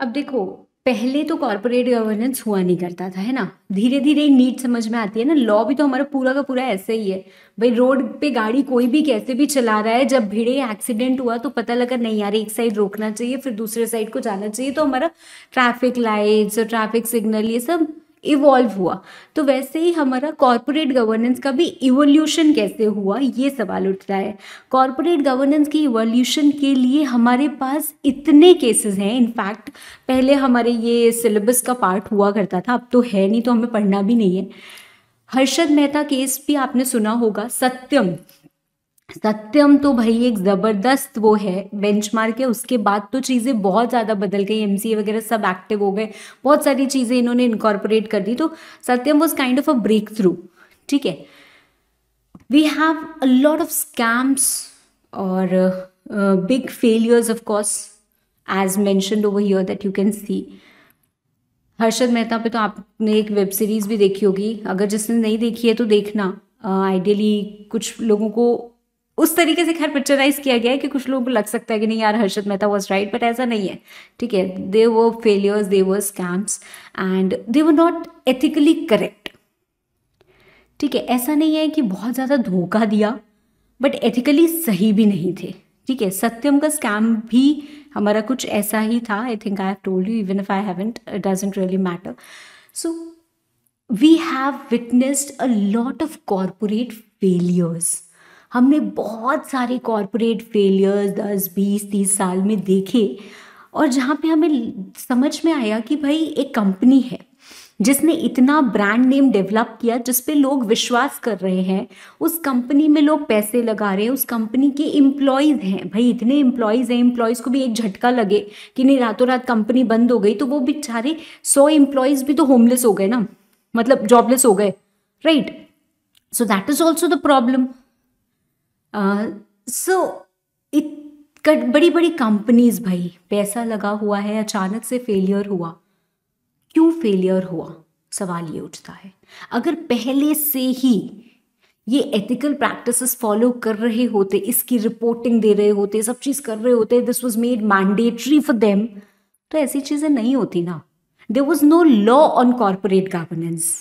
अब देखो पहले तो कॉर्पोरेट गवर्नेंस हुआ नहीं करता था है ना धीरे धीरे नीट समझ में आती है ना लॉ भी तो हमारा पूरा का पूरा ऐसे ही है भाई रोड पे गाड़ी कोई भी कैसे भी चला रहा है जब भिड़े एक्सीडेंट हुआ तो पता लगा नहीं यार एक साइड रोकना चाहिए फिर दूसरे साइड को जाना चाहिए तो हमारा ट्रैफिक लाइट्स और ट्रैफिक सिग्नल ये सब इवॉल्व हुआ तो वैसे ही हमारा कॉरपोरेट गवर्नेंस का भी इवोल्यूशन कैसे हुआ ये सवाल उठ रहा है कॉरपोरेट गवर्नेंस की इवोल्यूशन के लिए हमारे पास इतने केसेस हैं इनफैक्ट पहले हमारे ये सिलेबस का पार्ट हुआ करता था अब तो है नहीं तो हमें पढ़ना भी नहीं है हर्षद मेहता केस भी आपने सुना होगा सत्यम सत्यम तो भाई एक ज़बरदस्त वो है बेंचमार्क है उसके बाद तो चीज़ें बहुत ज़्यादा बदल गई एम वगैरह सब एक्टिव हो गए बहुत सारी चीज़ें इन्होंने इनकॉर्पोरेट कर दी तो Satyam was kind of a breakthrough ठीक है we have a lot of scams और big failures of course as mention over here that you can see Harshad Mehta पे तो आपने एक वेब सीरीज़ भी देखी होगी अगर जिसने नहीं देखी है तो देखना आइडियली uh, कुछ लोगों को उस तरीके से खैर पिक्चराइज किया गया है कि कुछ लोगों को लग सकता है कि नहीं यार Harshad Mehta was right but ऐसा नहीं है ठीक है दे वो फेलियर्स दे वो स्कैम्स एंड दे वो नॉट एथिकली करेक्ट ठीक है ऐसा नहीं है कि बहुत ज़्यादा धोखा दिया बट एथिकली सही भी नहीं थे ठीक है सत्यम का स्कैम भी हमारा कुछ ऐसा ही था I think I have told you even if I haven't it doesn't really matter so we have witnessed a lot of corporate failures हमने बहुत सारे कॉरपोरेट फेलियर्स दस बीस तीस साल में देखे और जहाँ पे हमें समझ में आया कि भाई एक कंपनी है जिसने इतना ब्रांड नेम डेवलप किया जिस पे लोग विश्वास कर रहे हैं उस कंपनी में लोग पैसे लगा रहे हैं उस कंपनी के इम्प्लॉयज़ हैं भाई इतने इम्प्लॉयज़ हैं इम्प्लॉयज़ को भी एक झटका लगे कि नहीं रातों रात कंपनी बंद हो गई तो वो बेचारे सौ एम्प्लॉयज़ भी तो होमलेस हो गए ना मतलब जॉबलेस हो गए right so that is also the problem so इत बड़ी बड़ी कंपनीज भाई पैसा लगा हुआ है अचानक से फेलियर हुआ क्यों फेलियर हुआ सवाल ये उठता है अगर पहले से ही ये एथिकल प्रैक्टिसेस फॉलो कर रहे होते इसकी रिपोर्टिंग दे रहे होते सब चीज़ कर रहे होते this was made mandatory for them तो ऐसी चीज़ें नहीं होती ना there was no law on corporate governance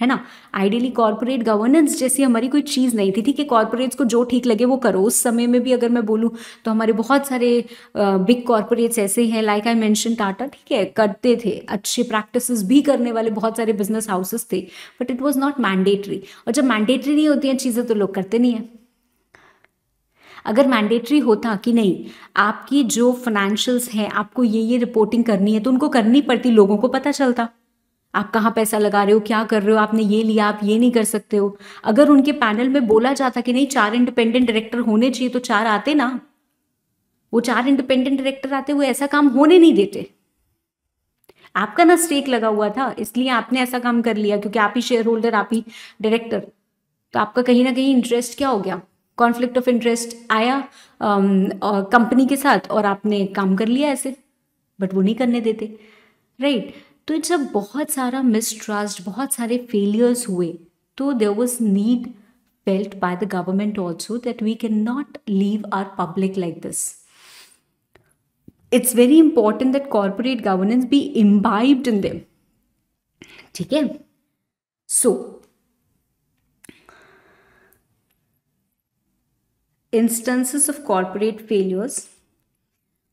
है ना आइडियली कॉरपोरेट गवर्नेंस जैसी हमारी कोई चीज़ नहीं थी ठीक है कॉरपोरेट्स को जो ठीक लगे वो करो उस समय में भी अगर मैं बोलूँ तो हमारे बहुत सारे बिग कॉरपोरेट्स ऐसे हैं लाइक आई मैंशन टाटा ठीक है करते थे अच्छे प्रैक्टिस भी करने वाले बहुत सारे बिजनेस हाउसेस थे but it was not mandatory और जब मैंडेटरी नहीं होती हैं चीज़ें तो लोग करते नहीं हैं अगर मैंडेटरी होता कि नहीं आपकी जो फाइनेंशियल्स हैं आपको ये ये रिपोर्टिंग करनी है तो उनको करनी पड़ती लोगों को पता चलता आप कहाँ पैसा लगा रहे हो क्या कर रहे हो आपने ये लिया आप ये नहीं कर सकते हो अगर उनके पैनल में बोला जाता कि नहीं चार इंडिपेंडेंट डायरेक्टर होने चाहिए तो चार आते ना वो चार इंडिपेंडेंट डायरेक्टर आते वो ऐसा काम होने नहीं देते आपका ना स्टेक लगा हुआ था इसलिए आपने ऐसा काम कर लिया क्योंकि आप ही शेयर होल्डर आप ही डायरेक्टर तो आपका कहीं ना कहीं इंटरेस्ट क्या हो गया कॉन्फ्लिक्ट ऑफ इंटरेस्ट आया कंपनी um, के साथ और आपने काम कर लिया ऐसे बट वो नहीं करने देते राइट right. तो जब बहुत सारा मिसट्रस्ट बहुत सारे फेलियर्स हुए तो there was need felt by the government also that we can not leave our public like this it's very important that corporate governance be imbibed in them ठीक है so instances of corporate failures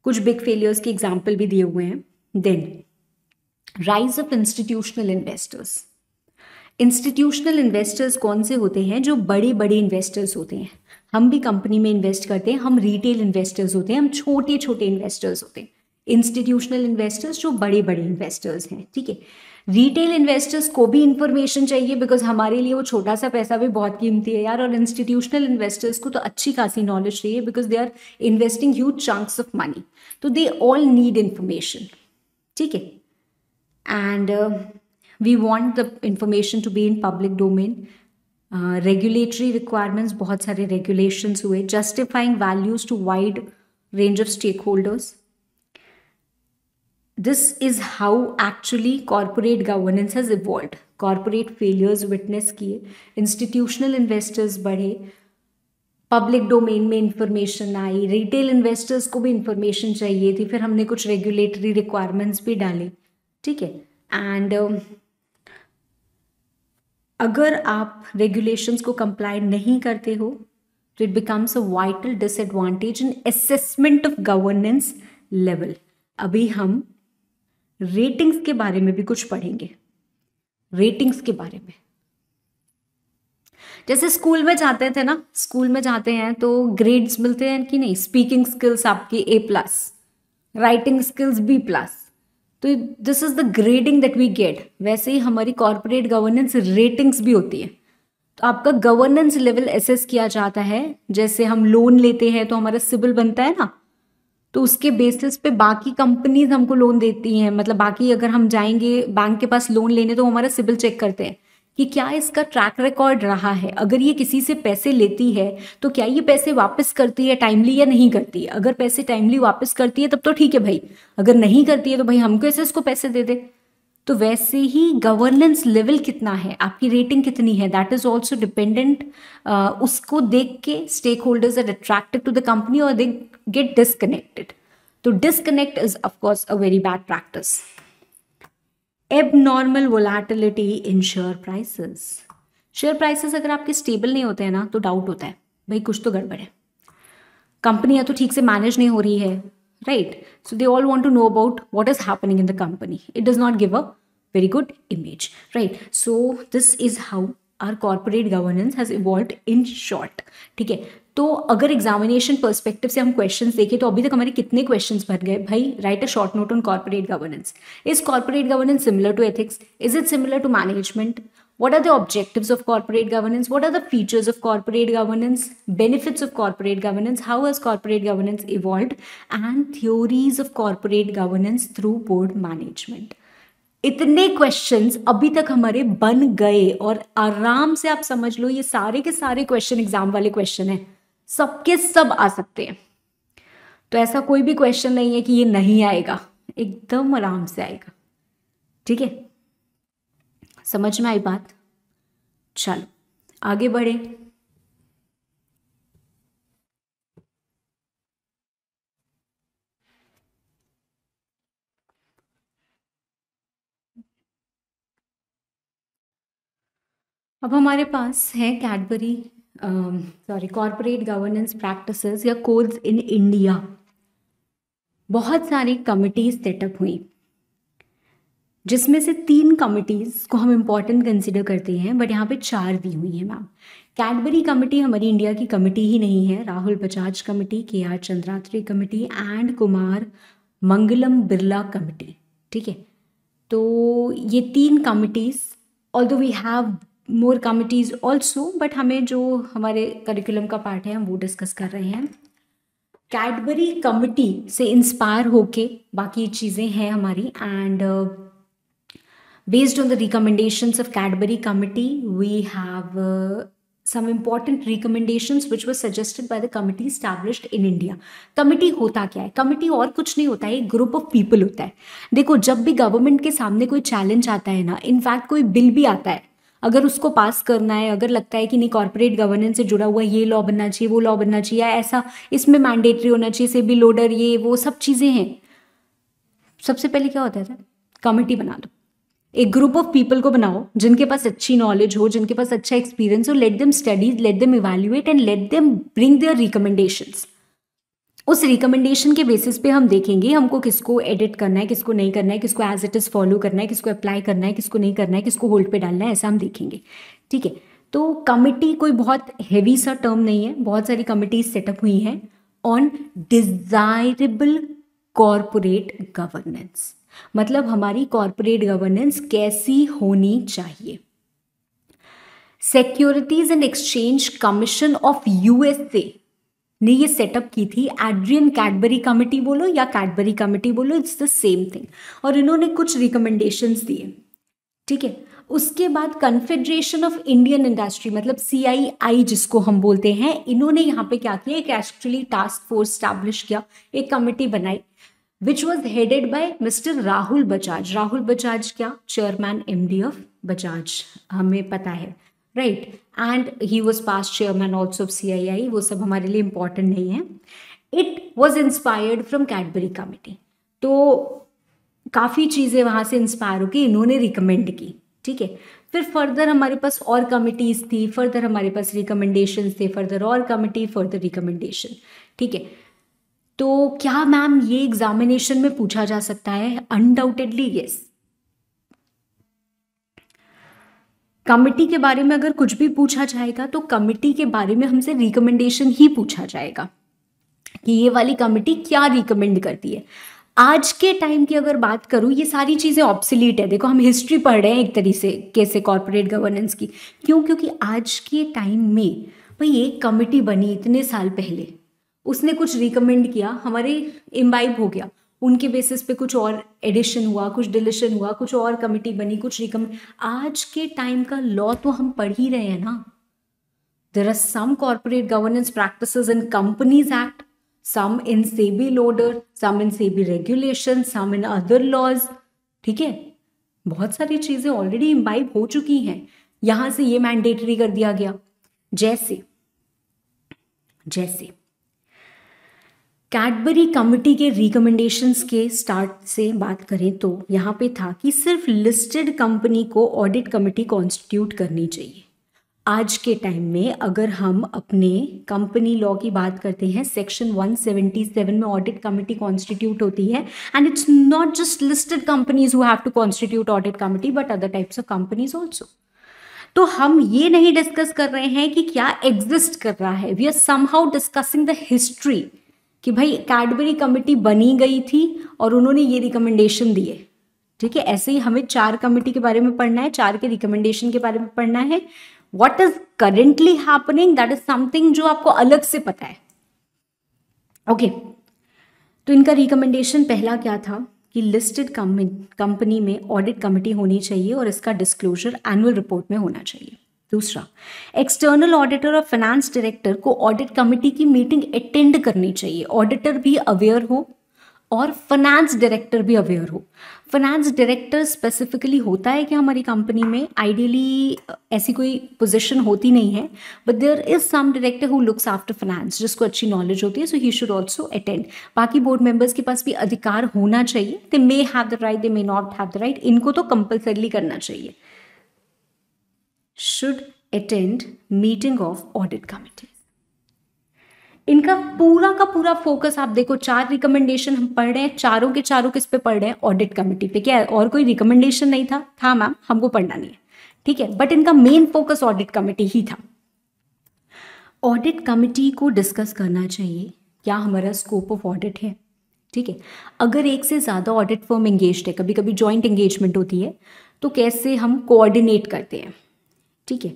कुछ big failures के example भी दिए हुए हैं then rise of institutional investors institutional investors कौन से होते हैं जो बड़े बड़े इन्वेस्टर्स होते हैं हम भी कंपनी में इन्वेस्ट करते हैं हम रिटेल इन्वेस्टर्स होते हैं हम छोटे छोटे इन्वेस्टर्स होते हैं इंस्टीट्यूशनल इन्वेस्टर्स जो बड़े बड़े इन्वेस्टर्स हैं ठीक है रिटेल इन्वेस्टर्स को भी इन्फॉर्मेशन चाहिए बिकॉज हमारे लिए वो छोटा सा पैसा भी बहुत कीमती है यार और इंस्टीट्यूशनल इन्वेस्टर्स को तो अच्छी खासी नॉलेज चाहिए because they are investing huge chance of money तो दे ऑल नीड इन्फॉर्मेशन ठीक है and uh, we want the information to be in public domain uh, regulatory requirements bahut sare regulations hue justifying values to wide range of stakeholders this is how actually corporate governance has evolved corporate failures witness kiye institutional investors bade public domain में information आई retail investors को भी information चाहिए थी फिर हमने कुछ regulatory requirements भी डाली ठीक है एंड um, अगर आप रेगुलेशंस को कंप्लाई नहीं करते हो तो it becomes a vital disadvantage in assessment of governance level अभी हम रेटिंग्स के बारे में भी कुछ पढ़ेंगे रेटिंग्स के बारे में जैसे स्कूल में जाते थे ना स्कूल में जाते हैं तो ग्रेड्स मिलते हैं कि नहीं स्पीकिंग स्किल्स आपकी A plus writing skills B plus तो this is the grading that we get वैसे ही हमारी कॉरपोरेट गवर्नेंस रेटिंग्स भी होती है तो आपका गवर्नेंस लेवल एसेस किया जाता है जैसे हम लोन लेते हैं तो हमारा सिविल बनता है ना तो उसके बेसिस पे बाकी कंपनीज हमको लोन देती हैं मतलब बाकी अगर हम जाएंगे बैंक के पास लोन लेने तो हमारा सिविल चेक करते हैं कि क्या इसका ट्रैक रिकॉर्ड रहा है अगर ये किसी से पैसे लेती है तो क्या ये पैसे वापस करती है टाइमली या नहीं करती है अगर पैसे टाइमली वापस करती है तब तो ठीक है भाई अगर नहीं करती है तो भाई हम कैसे इसको पैसे दे दे तो वैसे ही गवर्नेंस लेवल कितना है आपकी रेटिंग कितनी है दैट इज ऑल्सो डिपेंडेंट उसको देख के stake holders are attracted to the company और दे गेट डिसकनेक्टेड तो disconnect is of course a very bad practice abnormal volatility in share prices share prices अगर आपके स्टेबल नहीं होते हैं ना तो डाउट होता है भाई कुछ तो गड़बड़ है कंपनियां तो ठीक से मैनेज नहीं हो रही है right so they all want to know about what is happening in the company it does not give a very good image right so this is how our corporate governance has evolve in short ठीक है तो अगर examination perspective से हम question देखें तो अभी तक हमारे कितने क्वेश्चन भर गए भाई right a short note on corporate governance is corporate governance similar to ethics is it similar to management what are the objective of corporate governance what are the features of corporate governance benefits of corporate governance how has corporate governance evolve and theories of corporate governance through board management इतने questions अभी तक हमारे बन गए और आराम से आप समझ लो ये सारे के सारे क्वेश्चन एग्जाम वाले क्वेश्चन हैं सबके सब आ सकते हैं तो ऐसा कोई भी क्वेश्चन नहीं है कि ये नहीं आएगा एकदम आराम से आएगा ठीक है समझ में आई बात चलो आगे बढ़े अब हमारे पास है Cadbury sorry corporate governance practices या कोड्स इन इंडिया बहुत सारी कमिटीज सेटअप हुई जिसमें से तीन कमिटीज़ को हम इम्पोर्टेंट कंसिडर करते हैं बट यहाँ पे चार भी हुई हैं मैम कैडबरी कमेटी हमारी इंडिया की कमेटी ही नहीं है Rahul Bajaj committee K R Chandratre committee and Kumar Mangalam Birla committee ठीक है तो ये तीन committees although we have more committees also but हमें जो हमारे करिकुलम का पार्ट है हम वो डिस्कस कर रहे हैं कैडबरी कमिटी से इंस्पायर होके बाकी चीज़ें हैं हमारी and based on the recommendation of Cadbury committee we have some important recommendation which was suggested by the committee establish in India committee होता क्या है कमिटी और कुछ नहीं होता है एक ग्रुप ऑफ पीपल होता है देखो जब भी गवर्नमेंट के सामने कोई चैलेंज आता है ना इनफैक्ट कोई बिल भी आता है अगर उसको पास करना है अगर लगता है कि नहीं कॉर्पोरेट गवर्नेंस से जुड़ा हुआ ये लॉ बनना चाहिए वो लॉ बनना चाहिए या ऐसा इसमें मैंडेटरी होना चाहिए सेबी लोडर ये वो सब चीज़ें हैं सबसे पहले क्या होता है कमेटी बना दो एक ग्रुप ऑफ पीपल को बनाओ जिनके पास अच्छी नॉलेज हो जिनके पास अच्छा एक्सपीरियंस हो let them study let them evaluate and let them bring their recommendations उस रिकमेंडेशन के बेसिस पे हम देखेंगे हमको किसको एडिट करना है किसको नहीं करना है किसको एज इट इज़ फॉलो करना है किसको अप्लाई करना है किसको नहीं करना है किसको होल्ड पे डालना है ऐसा हम देखेंगे ठीक है तो कमिटी कोई बहुत हेवी सा टर्म नहीं है बहुत सारी कमिटीज सेटअप हुई हैं ऑन डिज़ायरेबल कॉरपोरेट गवर्नेंस मतलब हमारी कॉरपोरेट गवर्नेंस कैसी होनी चाहिए securities and exchange commission of USA ने ये सेटअप की थी एड्रियन कैडबरी कमिटी बोलो या कैडबरी कमिटी बोलो इट्स द सेम थिंग और इन्होंने कुछ रिकमेंडेशंस दिए ठीक है उसके बाद कन्फेडरेशन ऑफ इंडियन इंडस्ट्री मतलब सी जिसको हम बोलते हैं इन्होंने यहाँ पे क्या किया एक एक्चुअली टास्क फोर्स स्टैब्लिश किया एक कमिटी बनाई which was headed by mister Rahul Bajaj Rahul Bajaj क्या चेयरमैन एम ऑफ बजाज हमें पता है right right. And he was past chairman also of C I I वो सब हमारे लिए इम्पॉर्टेंट नहीं है it was inspired from Cadbury committee तो काफ़ी चीज़ें वहाँ से इंस्पायर होकर इन्होंने रिकमेंड की ठीक है फिर फर्दर हमारे पास और कमिटीज़ थी फर्दर हमारे पास रिकमेंडेशन थे फर्दर और कमिटी फर्दर रिकमेंडेशन ठीक है तो क्या मैम ये एग्जामिनेशन में पूछा जा सकता है अनडाउटेडली येस कमिटी के बारे में अगर कुछ भी पूछा जाएगा तो कमिटी के बारे में हमसे रिकमेंडेशन ही पूछा जाएगा कि ये वाली कमिटी क्या रिकमेंड करती है आज के टाइम की अगर बात करूँ ये सारी चीज़ें ऑप्सिलीट है देखो हम हिस्ट्री पढ़ रहे हैं एक तरीके से कैसे कॉरपोरेट गवर्नेंस की क्यों क्योंकि आज के टाइम में भाई एक कमिटी बनी इतने साल पहले उसने कुछ रिकमेंड किया हमारे इम्बाइब हो गया उनके बेसिस पे कुछ और एडिशन हुआ कुछ डिलीशन हुआ कुछ और कमिटी बनी कुछ रिकम आज के टाइम का लॉ तो हम पढ़ ही रहे हैं ना there are some corporate governance practice in companies act some in SEBI LODR some in SEBI regulation some in other laws ठीक है बहुत सारी चीज़ें ऑलरेडी इम्बाइब हो चुकी हैं यहां से ये मैंडेटरी कर दिया गया जैसे जैसे कैडबरी कमिटी के रिकमेंडेशंस के स्टार्ट से बात करें तो यहाँ पे था कि सिर्फ लिस्टेड कंपनी को ऑडिट कमिटी कॉन्स्टिट्यूट करनी चाहिए आज के टाइम में अगर हम अपने कंपनी लॉ की बात करते हैं सेक्शन 177 में ऑडिट कमिटी कॉन्स्टिट्यूट होती है and it's not just listed companies who have to constitute audit committee but other types of companies also तो हम ये नहीं डिस्कस कर रहे हैं कि क्या एग्जिस्ट कर रहा है we are somehow discussing the history कि भाई कैडबरी कमेटी बनी गई थी और उन्होंने ये रिकमेंडेशन दिए ठीक है ऐसे ही हमें चार कमेटी के बारे में पढ़ना है चार के रिकमेंडेशन के बारे में पढ़ना है what is currently happening that is something जो आपको अलग से पता है ओके तो इनका रिकमेंडेशन पहला क्या था कि लिस्टेड कंपनी में ऑडिट कमेटी होनी चाहिए और इसका डिस्क्लोजर एनुअल रिपोर्ट में होना चाहिए दूसरा एक्सटर्नल ऑडिटर और फाइनेंस डायरेक्टर को ऑडिट कमिटी की मीटिंग अटेंड करनी चाहिए ऑडिटर भी अवेयर हो और फाइनेंस डायरेक्टर भी अवेयर हो फाइनेंस डायरेक्टर स्पेसिफिकली होता है कि हमारी कंपनी में आइडियली ऐसी कोई पोजीशन होती नहीं है but there is some director who looks after finance जिसको अच्छी नॉलेज होती है so he should also attend बाकी बोर्ड मेंबर्स के पास भी अधिकार होना चाहिए they may have the right they may not have the right इनको तो कंपल्सरली करना चाहिए should attend meeting of audit committee इनका पूरा का पूरा फोकस आप देखो चार रिकमेंडेशन हम पढ़ रहे हैं चारों के चारों किस पे पढ़ रहे हैं ऑडिट कमेटी पे क्या और कोई रिकमेंडेशन नहीं था था मैम हमको पढ़ना नहीं है ठीक है बट इनका मेन फोकस ऑडिट कमेटी ही था ऑडिट कमेटी को डिस्कस करना चाहिए क्या हमारा स्कोप ऑफ ऑडिट है ठीक है अगर एक से ज़्यादा ऑडिट फॉर्म एंगेज है कभी कभी ज्वाइंट एंगेजमेंट होती है तो कैसे हम कोऑर्डिनेट करते हैं ठीक है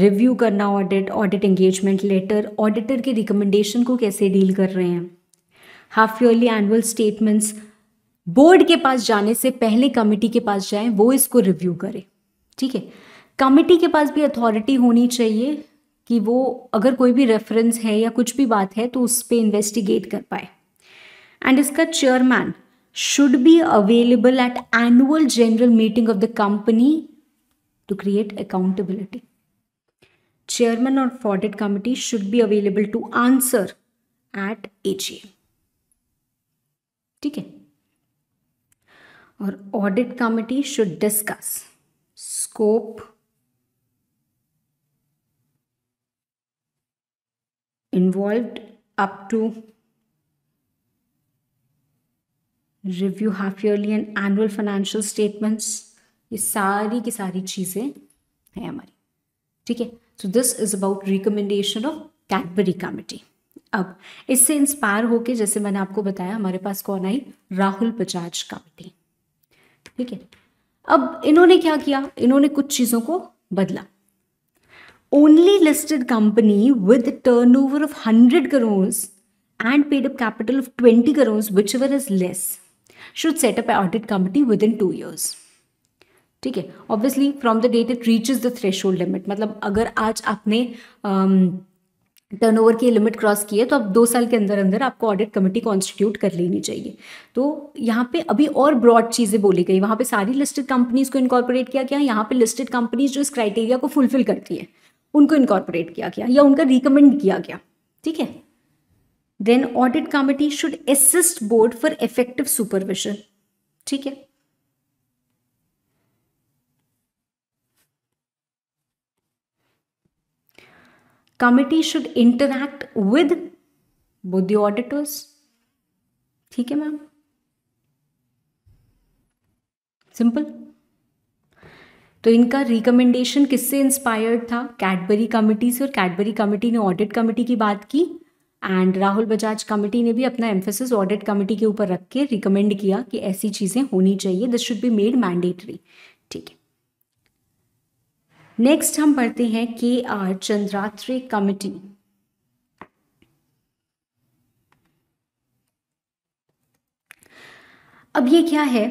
रिव्यू करना audit audit engagement letter auditor के रिकमेंडेशन को कैसे डील कर रहे हैं half yearly annual statements board के पास जाने से पहले कमिटी के पास जाएं वो इसको रिव्यू करे ठीक है कमिटी के पास भी अथॉरिटी होनी चाहिए कि वो अगर कोई भी रेफरेंस है या कुछ भी बात है तो उस पर इन्वेस्टिगेट कर पाए एंड इसका chairman should be available at annual general meeting of the company to create accountability. Chairman of audit committee should be available to answer at AGM. ठीक है audit committee should discuss scope involved up to review half yearly and annual financial statements ये सारी की सारी चीज़ें हैं हमारी ठीक है so this is about recommendation of Cadbury committee अब इससे इंस्पायर होके जैसे मैंने आपको बताया हमारे पास कौन आई राहुल बजाज कमिटी ठीक है अब इन्होंने क्या किया इन्होंने कुछ चीज़ों को बदला only listed company with turnover of hundred crore and paid up capital of twenty crore whichever is less should setup audit committee within two years ठीक है obviously from the date it reaches the thresh limit मतलब अगर आज आपने turnover की limit cross की है तो अब दो साल के अंदर अंदर आपको ऑडिट कमेटी कॉन्स्टिट्यूट कर लेनी चाहिए तो यहाँ पे अभी और ब्रॉड चीज़ें बोली गई वहाँ पे सारी लिस्टेड कंपनीज़ को इनकॉर्पोरेट किया गया यहाँ पे लिस्टेड कंपनीज जो इस क्राइटेरिया को फुलफिल करती है उनको इनकॉर्पोरेट किया गया या उनका रिकमेंड किया गया ठीक है then audit committee should assist board for effective supervision ठीक है कमिटी शुड इंटरैक्ट विद बुद्धि ऑडिटर्स ठीक है मैम सिंपल तो इनका रिकमेंडेशन किससे इंस्पायर्ड था कैडबरी कमिटी से और कैडबरी कमिटी ने ऑडिट कमिटी की बात की एंड राहुल बजाज कमिटी ने भी अपना एम्फेसिस ऑडिट कमिटी के ऊपर रख के रिकमेंड किया कि ऐसी चीज़ें होनी चाहिए this should be made mandatory next हम पढ़ते हैं के आर चंद्रात्रे कमिटी अब ये क्या है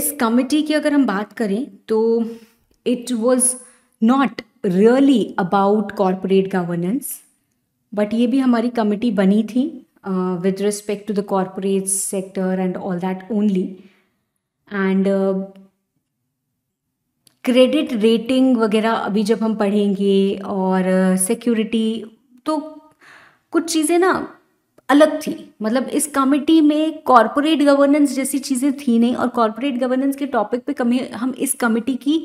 इस कमिटी की अगर हम बात करें तो it was not really about corporate governance but ये भी हमारी कमिटी बनी थी with respect to the corporate sector and all that only and credit rating वगैरह अभी जब हम पढ़ेंगे और सिक्योरिटी तो कुछ चीज़ें ना अलग थी मतलब इस कमेटी में कॉरपोरेट गवर्नेंस जैसी चीज़ें थी नहीं और कॉरपोरेट गवर्नेंस के टॉपिक पे कमी हम इस कमेटी की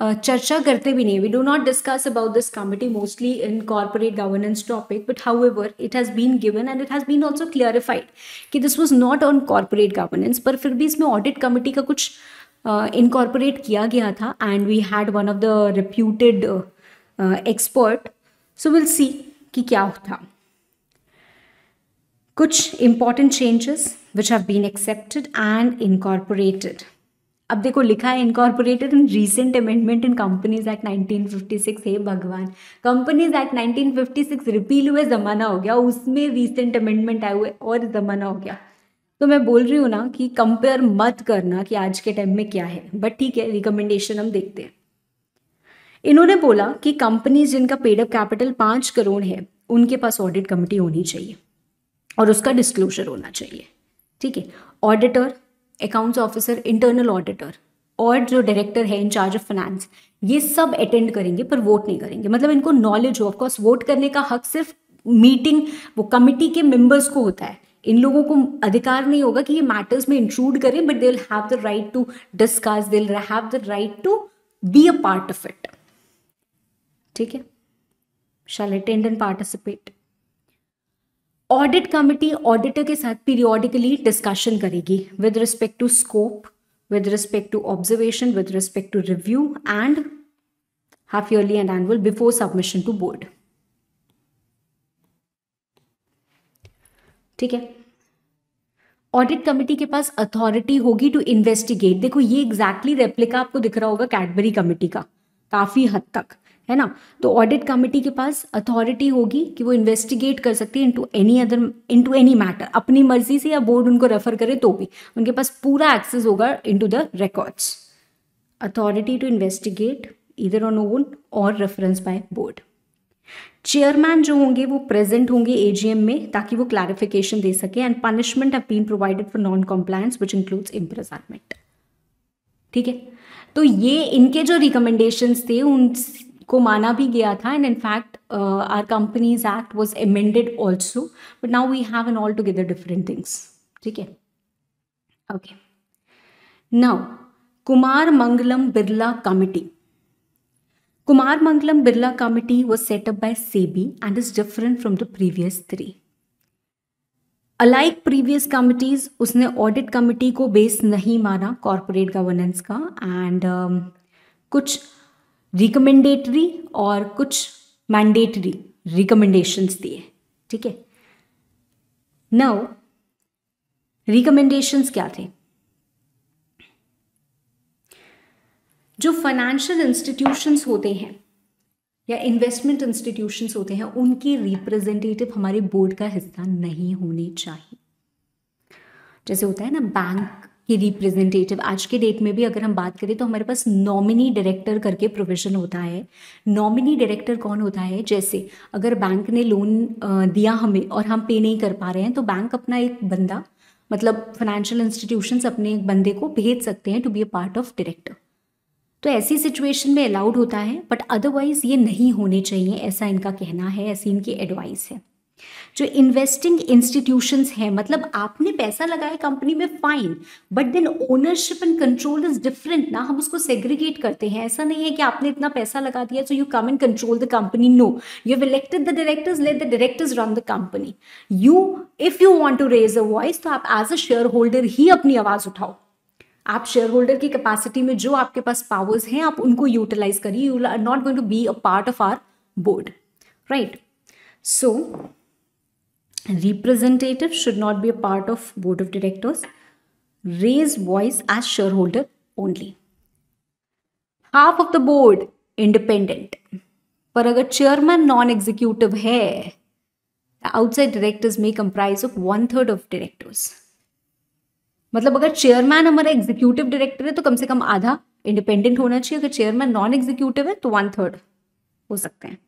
चर्चा करते भी नहीं we do not discuss about this committee mostly in corporate governance topic but however it has been given and it has been also clarified कि this was not on corporate governance पर फिर भी इसमें audit committee का कुछ uh, incorporate किया गया था and we had one of the reputed expert so will see कि क्या था कुछ important changes which have been accepted and incorporated अब देखो लिखा है incorporated in recent amendment in companies act 1956 है भगवान कंपनीज एक्ट 1956 रिपील हुए ज़माना हो गया उसमें रीसेंट अमेंडमेंट आए हुए और ज़माना हो गया तो मैं बोल रही हूँ ना कि कंपेयर मत करना कि आज के टाइम में क्या है बट ठीक है रिकमेंडेशन हम देखते हैं इन्होंने बोला कि कंपनीज जिनका पेडअप कैपिटल पांच करोड़ है उनके पास ऑडिट कमेटी होनी चाहिए और उसका डिस्क्लोजर होना चाहिए ठीक है auditor accounts officer internal auditor और जो डायरेक्टर है इंचार्ज ऑफ फाइनेंस ये सब अटेंड करेंगे पर वोट नहीं करेंगे मतलब इनको नॉलेज हो ऑफकोर्स वोट करने का हक सिर्फ मीटिंग वो कमिटी के मेंबर्स को होता है इन लोगों को अधिकार नहीं होगा कि ये मैटर्स में इंक्लूड करें but they will have the right to discuss they will have the right to be a part of it ठीक है shall attend and participate audit committee auditor के साथ पीरियोडिकली डिस्कशन करेगी with respect to scope with respect to observation with respect to review and half yearly and annual before submission to board ठीक है audit committee के पास authority होगी to investigate देखो ये एग्जैक्टली exactly रेप्लिका आपको दिख रहा होगा कैडबरी कमिटी का काफ़ी हद तक है ना तो ऑडिट कमिटी के पास अथॉरिटी होगी कि वो इन्वेस्टिगेट कर सकती है into any other into any matter अपनी मर्जी से या बोर्ड उनको रेफर करे तो भी उनके पास पूरा एक्सेस होगा into the records authority to investigate इधर ऑन ओन और रेफरेंस बाय बोर्ड चेयरमैन जो होंगे वो प्रेजेंट होंगे एजीएम में ताकि वो क्लैरिफिकेशन दे सके and punishment have been provided for non compliance which includes imprisonment ठीक है तो ये इनके जो रिकमेंडेशंस थे उनको माना भी गया था and in fact our companies act was amended also but now we have an altogether different things ठीक है okay now Kumar Mangalam Birla committee Kumar Mangalam Birla Committee was set up by SEBI and is different from the previous three. Alike previous committees उसने audit committee को base नहीं माना corporate governance का and um, कुछ recommendatory और कुछ मैंडेटरी रिकमेंडेशंस दिए ठीक है नौ रिकमेंडेशंस क्या थे जो फाइनेंशियल इंस्टीट्यूशंस होते हैं या इन्वेस्टमेंट इंस्टीट्यूशंस होते हैं उनके रिप्रेजेंटेटिव हमारे बोर्ड का हिस्सा नहीं होने चाहिए जैसे होता है ना बैंक के रिप्रेजेंटेटिव आज के डेट में भी अगर हम बात करें तो हमारे पास नॉमिनी डायरेक्टर करके प्रोविजन होता है नॉमिनी डायरेक्टर कौन होता है जैसे अगर बैंक ने लोन दिया हमें और हम पे नहीं कर पा रहे हैं तो बैंक अपना एक बंदा मतलब फाइनेंशियल इंस्टीट्यूशंस अपने एक बंदे को भेज सकते हैं to be a part of director तो ऐसी सिचुएशन में अलाउड होता है बट अदरवाइज़ ये नहीं होने चाहिए ऐसा इनका कहना है ऐसी इनकी एडवाइस है जो इन्वेस्टिंग इंस्टीट्यूशंस हैं मतलब आपने पैसा लगाया कंपनी में fine but then ownership and control is different ना हम उसको सेग्रीगेट करते हैं ऐसा नहीं है कि आपने इतना पैसा लगा दिया so you come and control the company no you have elected the directors let the directors run the company you if you want to raise a voice तो आप एज अ शेयर होल्डर ही अपनी आवाज उठाओ आप share shareholder की capacity में जो आपके पास पावर्स हैं आप उनको यूटिलाइज करिए you are not going to be a part of our board right so representative should not be a part of board of directors raise voice as shareholder only half of the board independent पर अगर chairman non executive है outside directors में comprise of one third of directors मतलब अगर chairman हमारा executive director है तो कम से कम आधा इंडिपेंडेंट होना चाहिए अगर चेयरमैन नॉन एग्जीक्यूटिव है तो वन थर्ड हो सकते हैं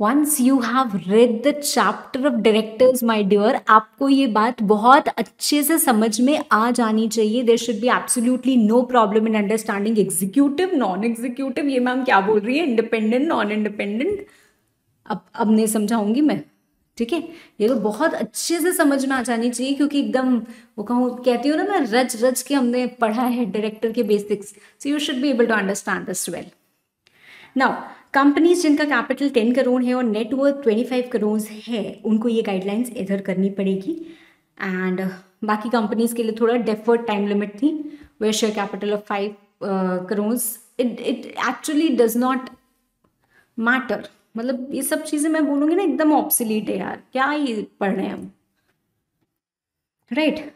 once you have read the chapter of directors my dear आपको ये बात बहुत अच्छे से समझ में आ जानी चाहिए there should be absolutely no problem in understanding executive non executive ये मैम क्या बोल रही है इंडिपेंडेंट नॉन इंडिपेंडेंट अब अब नहीं समझाऊंगी मैं ठीक है ये तो बहुत अच्छे से समझ में आ जानी चाहिए क्योंकि एकदम वो कहूँ कहती हूँ ना मैं रच रच के हमने पढ़ा है डायरेक्टर के basics so you should be able to understand this well now companies जिनका कैपिटल टेन करोड़ है और नेटवर्थ ट्वेंटी फाइव करोड़ है उनको ये गाइडलाइंस इधर करनी पड़ेगी एंड बाकी कंपनीज के लिए थोड़ा डेफर्ड टाइम लिमिट थी where share capital of five crore it it actually does not matter मतलब ये सब चीज़ें मैं बोलूंगी ना एकदम ऑप्सिलीट है यार क्या ये पढ़ रहे हैं हम right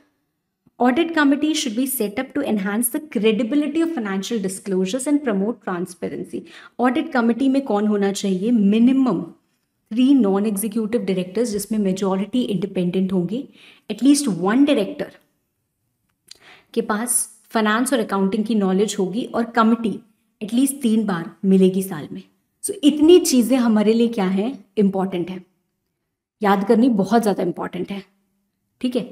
audit committee should be set up to enhance the credibility of financial disclosures and promote transparency audit committee में कौन होना चाहिए minimum three non executive directors जिसमें मेजॉरिटी इंडिपेंडेंट होंगे एटलीस्ट वन डायरेक्टर के पास फाइनेंस और अकाउंटिंग की नॉलेज होगी और कमिटी एटलीस्ट तीन बार मिलेगी साल में सो so, इतनी चीज़ें हमारे लिए क्या हैं इम्पॉर्टेंट है याद करनी बहुत ज़्यादा इम्पॉर्टेंट है ठीक है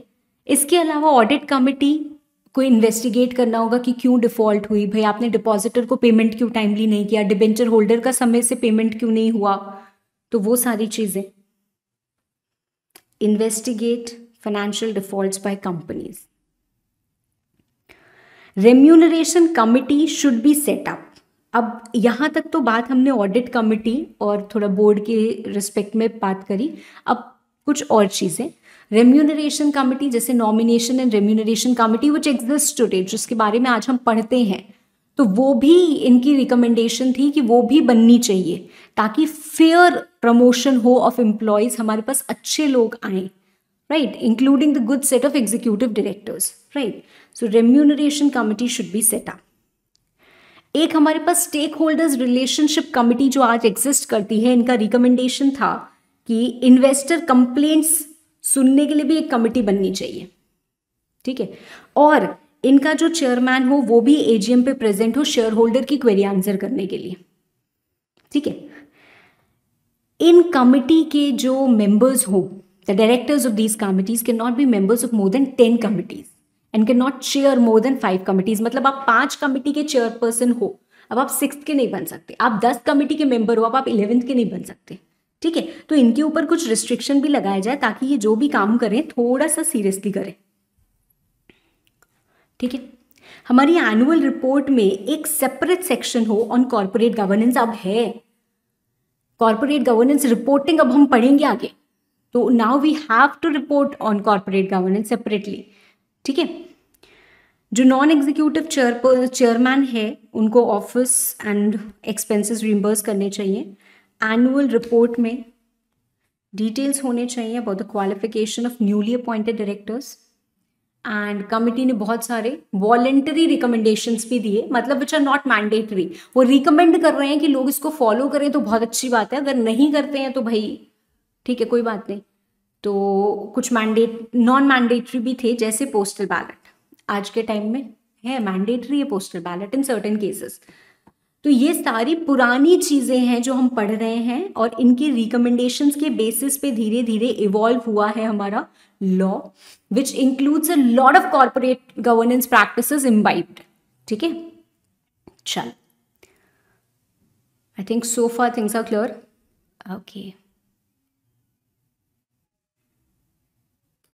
इसके अलावा ऑडिट कमेटी को इन्वेस्टिगेट करना होगा कि क्यों डिफॉल्ट हुई भाई आपने डिपॉजिटर को पेमेंट क्यों टाइमली नहीं किया डिबेंचर होल्डर का समय से पेमेंट क्यों नहीं हुआ तो वो सारी चीज़ें investigate financial default by companies remuneration committee should be set up अब यहाँ तक तो बात हमने ऑडिट कमिटी और थोड़ा बोर्ड के रिस्पेक्ट में बात करी अब कुछ और चीज़ें रेम्यूनरेशन कमिटी जैसे nomination and remuneration committee which exist today जिसके बारे में आज हम पढ़ते हैं तो वो भी इनकी रिकमेंडेशन थी कि वो भी बननी चाहिए ताकि फेयर प्रमोशन हो ऑफ एम्प्लॉयज़ हमारे पास अच्छे लोग आए right including the good set of executive directors right so remuneration committee should be set up एक हमारे पास स्टेक होल्डर्स रिलेशनशिप कमिटी जो आज एग्जिस्ट करती है इनका रिकमेंडेशन था कि इन्वेस्टर कंप्लेंट्स सुनने के लिए भी एक कमिटी बननी चाहिए ठीक है और इनका जो चेयरमैन हो वो भी एजीएम पे प्रेजेंट हो शेयर होल्डर की क्वेरी आंसर करने के लिए ठीक है इन कमिटी के जो मेंबर्स हो the directors of these committees cannot be members of more than ten committees and cannot chair more than five committees मतलब आप पांच कमिटी के चेयरपर्सन हो अब आप सिक्स के नहीं बन सकते आप दस कमेटी के मेंबर हो अब आप इलेवेंथ के नहीं बन सकते ठीक है तो इनके ऊपर कुछ रिस्ट्रिक्शन भी लगाया जाए ताकि ये जो भी काम करें थोड़ा सा सीरियसली करें ठीक है हमारी एनुअल रिपोर्ट में एक सेपरेट सेक्शन हो ऑन कॉरपोरेट गवर्नेंस अब है कॉरपोरेट गवर्नेंस रिपोर्टिंग अब हम पढ़ेंगे आगे तो now we have to report on corporate governance separately ठीक है जो नॉन एग्जीक्यूटिव चेयर चेयरमैन है उनको ऑफिस एंड एक्सपेंसेस रिम्बर्स करने चाहिए एनुअल रिपोर्ट में डिटेल्स होने चाहिए about the qualification of newly appointed directors and committee ने बहुत सारे वॉलेंटरी रिकमेंडेशंस भी दिए मतलब विच आर नॉट मैंडेटरी वो रिकमेंड कर रहे हैं कि लोग इसको फॉलो करें तो बहुत अच्छी बात है अगर नहीं करते हैं तो भाई ठीक है कोई बात नहीं तो कुछ मैंडेट नॉन मैंडेटरी भी थे जैसे पोस्टल बैलेट आज के टाइम में है मैंडेटरी है postal ballot in certain cases तो ये सारी पुरानी चीज़ें हैं जो हम पढ़ रहे हैं और इनके रिकमेंडेशंस के बेसिस पे धीरे धीरे इवॉल्व हुआ है हमारा law which includes a lot of corporate governance practice imbibed ठीक है चल I think so far things are clear okay